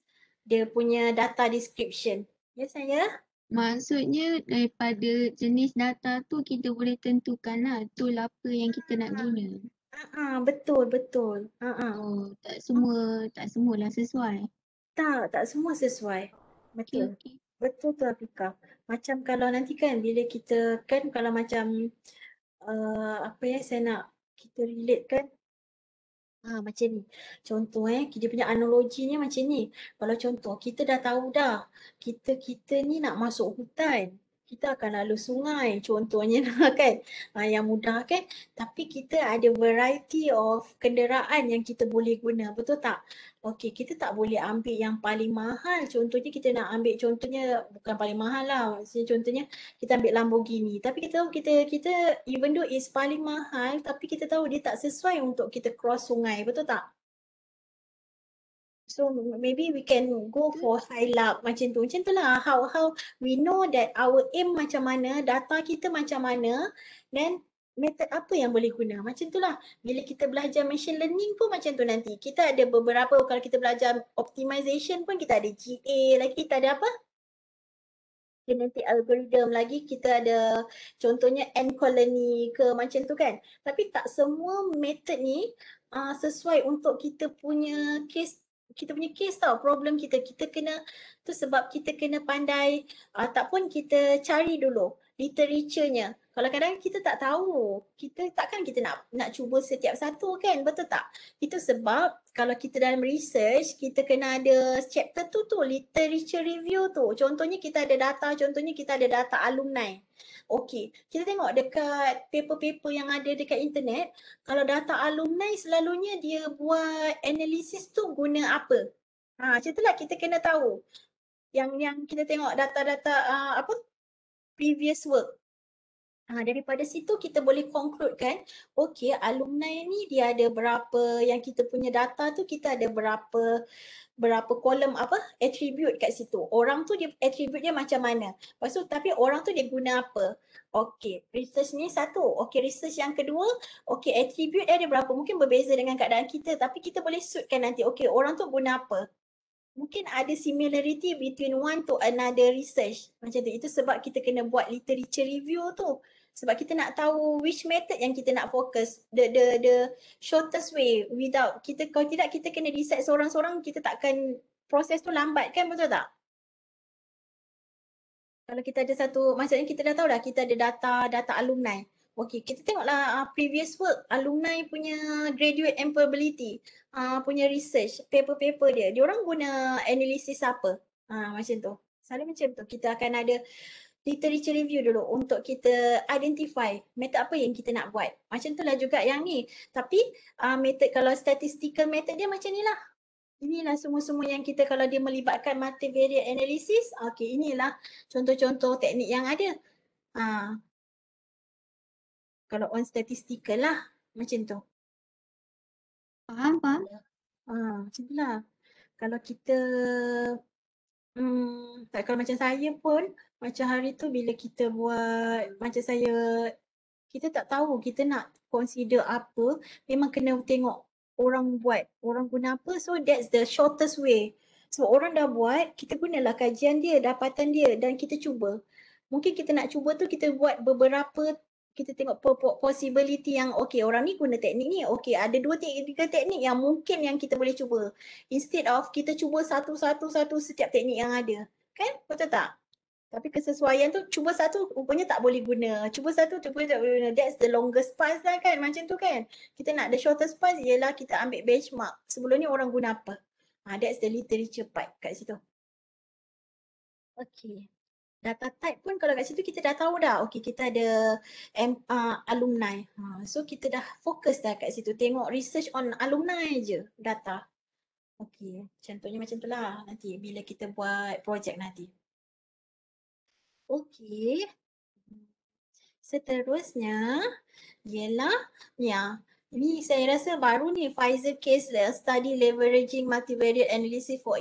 dia punya data description. Ya, yes, saya? Maksudnya daripada jenis data tu kita boleh tentukan lah tool apa yang kita nak ah. guna. Ah uh-uh, betul betul. Ah uh-uh. oh, tak semua tak semualah sesuai. Tak tak semua sesuai. Betul. Okay, okay. Betul tu Afika. Macam kalau nanti kan bila kita kan kalau macam uh, apa ya saya nak kita relate kan Ha, macam ni. Contoh eh, dia punya ni macam ni. Kalau contoh, kita dah tahu dah, kita kita ni nak masuk hutan kita akan lalu sungai contohnya kan ah, yang mudah kan tapi kita ada variety of kenderaan yang kita boleh guna betul tak okey kita tak boleh ambil yang paling mahal contohnya kita nak ambil contohnya bukan paling mahal lah maksudnya contohnya kita ambil Lamborghini tapi kita tahu kita kita even though is paling mahal tapi kita tahu dia tak sesuai untuk kita cross sungai betul tak So maybe we can go hmm. for silap macam tu. Macam tu lah how, how we know that our aim macam mana, data kita macam mana then method apa yang boleh guna. Macam tu lah. Bila kita belajar machine learning pun macam tu nanti. Kita ada beberapa kalau kita belajar optimization pun kita ada GA lagi kita ada apa? Dia nanti algoritma lagi kita ada contohnya N colony ke macam tu kan. Tapi tak semua method ni uh, sesuai untuk kita punya case kita punya case tau problem kita kita kena tu sebab kita kena pandai ataupun kita cari dulu literature-nya. Kalau kadang kita tak tahu, kita takkan kita nak nak cuba setiap satu kan, betul tak? Itu sebab kalau kita dalam research, kita kena ada chapter tu tu, literature review tu. Contohnya kita ada data, contohnya kita ada data alumni. Okey, kita tengok dekat paper-paper yang ada dekat internet, kalau data alumni selalunya dia buat analisis tu guna apa? Ha, macam itulah kita kena tahu. Yang yang kita tengok data-data uh, apa previous work. Ha, daripada situ kita boleh conclude kan, okey alumni ni dia ada berapa yang kita punya data tu kita ada berapa berapa kolom apa attribute kat situ. Orang tu dia attribute dia macam mana. Lepas tu tapi orang tu dia guna apa. Okey research ni satu. Okey research yang kedua, okey attribute dia ada berapa. Mungkin berbeza dengan keadaan kita tapi kita boleh suitkan nanti. Okey orang tu guna apa mungkin ada similarity between one to another research macam tu. Itu sebab kita kena buat literature review tu. Sebab kita nak tahu which method yang kita nak fokus the the the shortest way without kita kalau tidak kita kena decide seorang-seorang kita takkan proses tu lambat kan betul tak? Kalau kita ada satu maksudnya kita dah tahu dah kita ada data data alumni. Okay, kita tengoklah uh, previous work alumni punya graduate employability uh, ah, punya research, paper-paper dia. Dia orang guna analisis apa? uh, macam tu. Selalu macam tu. Kita akan ada literature review dulu untuk kita identify method apa yang kita nak buat. Macam tu lah juga yang ni. Tapi uh, method kalau statistical method dia macam ni lah. Inilah semua-semua yang kita kalau dia melibatkan multivariate analysis. Okay, inilah contoh-contoh teknik yang ada. Ha, kalau on statistical lah macam tu. Faham, faham. Ya. Ha, macam tu lah. Kalau kita, hmm, tak, kalau macam saya pun, macam hari tu bila kita buat, macam saya, kita tak tahu kita nak consider apa, memang kena tengok orang buat, orang guna apa. So that's the shortest way. So orang dah buat, kita gunalah kajian dia, dapatan dia dan kita cuba. Mungkin kita nak cuba tu kita buat beberapa kita tengok possibility yang okay orang ni guna teknik ni okay ada dua tiga teknik yang mungkin yang kita boleh cuba instead of kita cuba satu satu satu setiap teknik yang ada kan betul tak tapi kesesuaian tu cuba satu rupanya tak boleh guna cuba satu cuba tak boleh guna that's the longest path lah kan macam tu kan kita nak the shortest path ialah kita ambil benchmark sebelum ni orang guna apa ha, that's the literature part kat situ Okay, data type pun kalau kat situ kita dah tahu dah okey kita ada M, uh, alumni ha, so kita dah fokus dah kat situ tengok research on alumni je data okey contohnya macam tu lah nanti bila kita buat projek nanti okey seterusnya ialah ya ini saya rasa baru ni Pfizer case study leveraging multivariate analysis for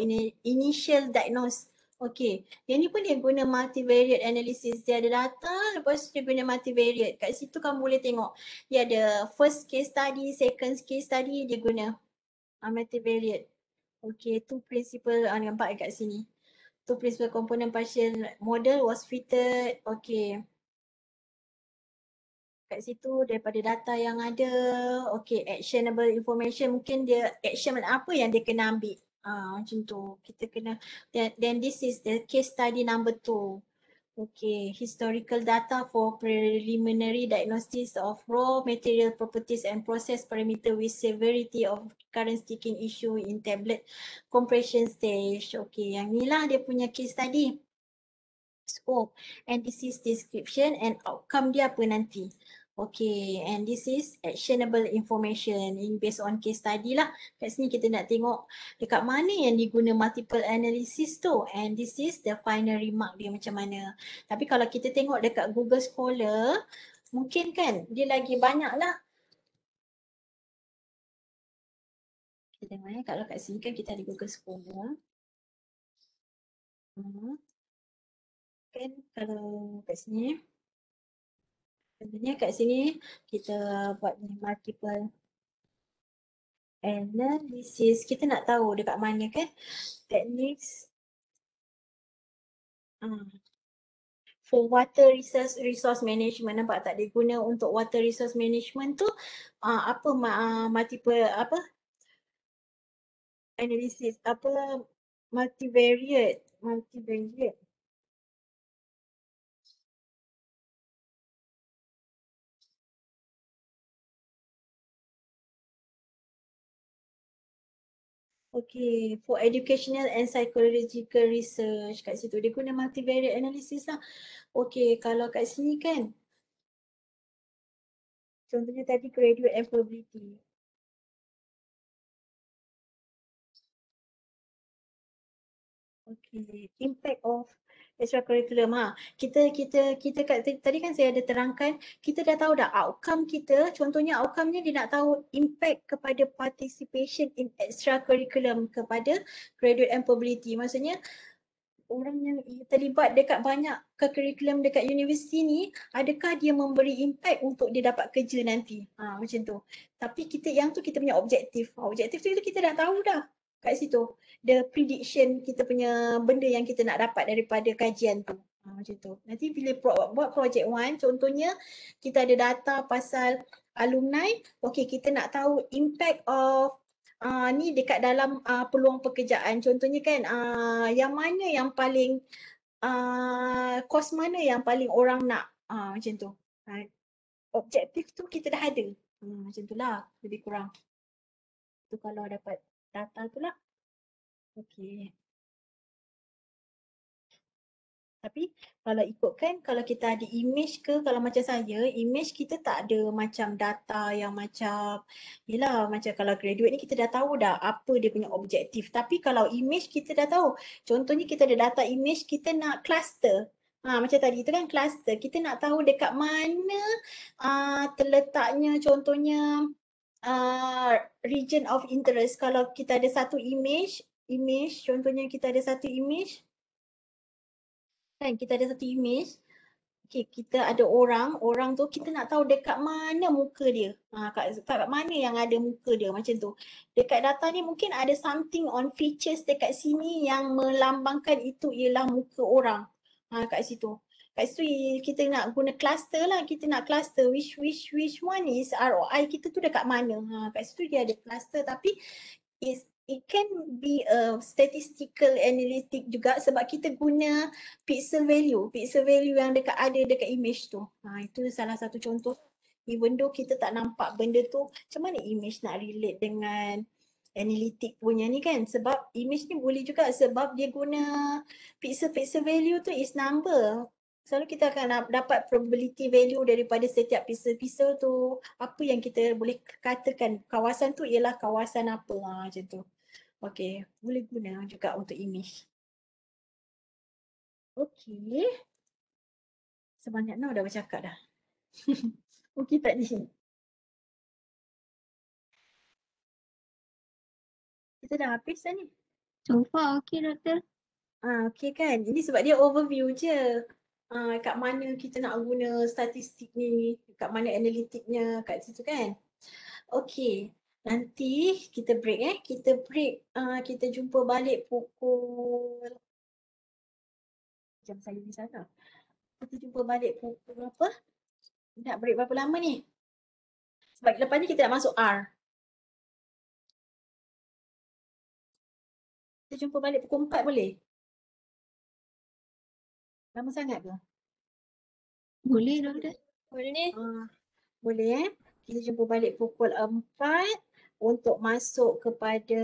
initial diagnosis Okay, yang ni pun dia guna multivariate analysis. Dia ada data, lepas tu dia guna multivariate. Kat situ kamu boleh tengok. Dia ada first case study, second case study, dia guna uh, multivariate. Okay, tu principal uh, nampak kat sini. Tu principal component partial model was fitted. Okay. Kat situ daripada data yang ada, okay, actionable information mungkin dia action apa yang dia kena ambil. Ah, macam tu. Kita kena then, then this is the case study number two. Okay, historical data for preliminary diagnosis of raw material properties and process parameter with severity of current sticking issue in tablet compression stage. Okay, yang ni lah dia punya case study. Scope and disease description and outcome dia apa nanti. Okay, and this is actionable information in based on case study lah. Kat sini kita nak tengok dekat mana yang diguna multiple analysis tu and this is the final remark dia macam mana. Tapi kalau kita tengok dekat Google Scholar, mungkin kan dia lagi banyak lah. Kita tengok ya, kalau kat sini kan kita ada Google Scholar. Hmm. Kan kalau kat sini, Sebenarnya kat sini kita buat multiple analysis. Kita nak tahu dekat mana kan teknik hmm, for water resource resource management nampak tak dia guna untuk water resource management tu uh, apa uh, multiple apa analysis apa multivariate multivariate Okay, for educational and psychological research kat situ. Dia guna multivariate analysis lah. Okay, kalau kat sini kan. Contohnya tadi graduate and probability. Okay, impact of extracurricular ha. Kita kita kita kat, tadi kan saya ada terangkan kita dah tahu dah outcome kita contohnya outcome-nya dia nak tahu impact kepada participation in extracurricular kepada graduate and mobility. Maksudnya orang yang terlibat dekat banyak ke curriculum dekat universiti ni adakah dia memberi impact untuk dia dapat kerja nanti ha, macam tu tapi kita yang tu kita punya objektif ha, objektif tu kita dah tahu dah kat situ the prediction kita punya benda yang kita nak dapat daripada kajian tu ha, macam tu nanti bila buat project one contohnya kita ada data pasal alumni okay kita nak tahu impact of uh, ni dekat dalam uh, peluang pekerjaan contohnya kan uh, yang mana yang paling uh, kos mana yang paling orang nak uh, macam tu right. objektif tu kita dah ada hmm, macam tu lah lebih kurang tu kalau dapat data tu pula. okay. Tapi kalau ikutkan, kalau kita ada image ke, kalau macam saya, image kita tak ada macam data yang macam, yelah macam kalau graduate ni kita dah tahu dah apa dia punya objektif. Tapi kalau image kita dah tahu, contohnya kita ada data image, kita nak cluster. Ha, macam tadi tu kan cluster, kita nak tahu dekat mana uh, terletaknya contohnya Ah, region of interest. Kalau kita ada satu image, image contohnya kita ada satu image. Kan kita ada satu image. Okay, kita ada orang, orang tu kita nak tahu dekat mana muka dia. Ha, kat, kat mana yang ada muka dia macam tu. Dekat data ni mungkin ada something on features dekat sini yang melambangkan itu ialah muka orang. Ha, kat situ kat situ kita nak guna cluster lah kita nak cluster which which which one is ROI kita tu dekat mana ha kat situ dia ada cluster tapi is it can be a statistical analytic juga sebab kita guna pixel value pixel value yang dekat ada dekat image tu ha itu salah satu contoh even though kita tak nampak benda tu macam mana image nak relate dengan analitik punya ni kan sebab image ni boleh juga sebab dia guna pixel pixel value tu is number selalu kita akan dapat probability value daripada setiap pixel-pixel tu apa yang kita boleh katakan kawasan tu ialah kawasan apa ha, macam tu okay boleh guna juga untuk image Okay, sebanyak ni dah bercakap dah Okay, tak ni kita dah habis dah ni so far okey doktor ah okay kan ini sebab dia overview je uh, kat mana kita nak guna statistik ni, kat mana analitiknya kat situ kan. Okay, nanti kita break eh. Kita break, uh, kita jumpa balik pukul jam saya di sana. Kita jumpa balik pukul apa? Nak break berapa lama ni? Sebab lepas ni kita nak masuk R. Kita jumpa balik pukul 4 boleh? Lama sangat ke? Hmm. Boleh dah dah. Boleh. Uh, boleh eh. Kita jumpa balik pukul 4 untuk masuk kepada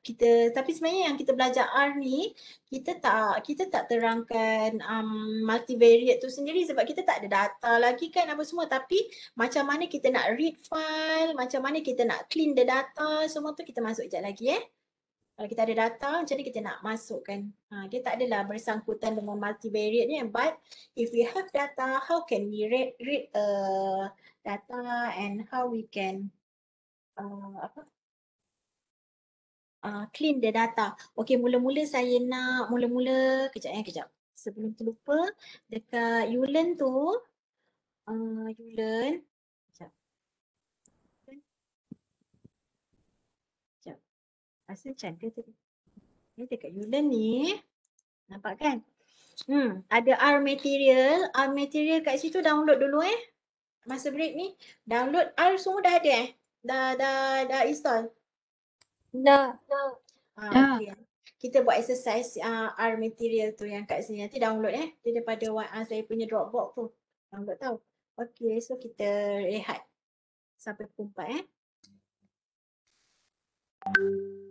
kita. Tapi sebenarnya yang kita belajar R ni, kita tak kita tak terangkan um, multivariate tu sendiri sebab kita tak ada data lagi kan apa semua. Tapi macam mana kita nak read file, macam mana kita nak clean the data, semua tu kita masuk sekejap lagi eh kalau kita ada data macam ni kita nak masukkan. Ha, dia tak adalah bersangkutan dengan multivariate ni but if we have data how can we read, read uh, data and how we can uh, apa? Uh, clean the data. Okay mula-mula saya nak mula-mula kejap ya kejap. Sebelum terlupa dekat ULearn tu uh, ULearn Rasa macam tu. tadi. dekat Yulen ni. Nampak kan? Hmm, ada R material. R material kat situ download dulu eh. Masa break ni. Download R semua dah ada eh. Dah, dah, dah install. Dah, ah, dah. Ha, dah. Okay. Kita buat exercise uh, R material tu yang kat sini. Nanti download eh. Dia daripada uh, saya punya Dropbox tu. Download tau. Okay, so kita rehat. Sampai pukul 4 eh. Thank you.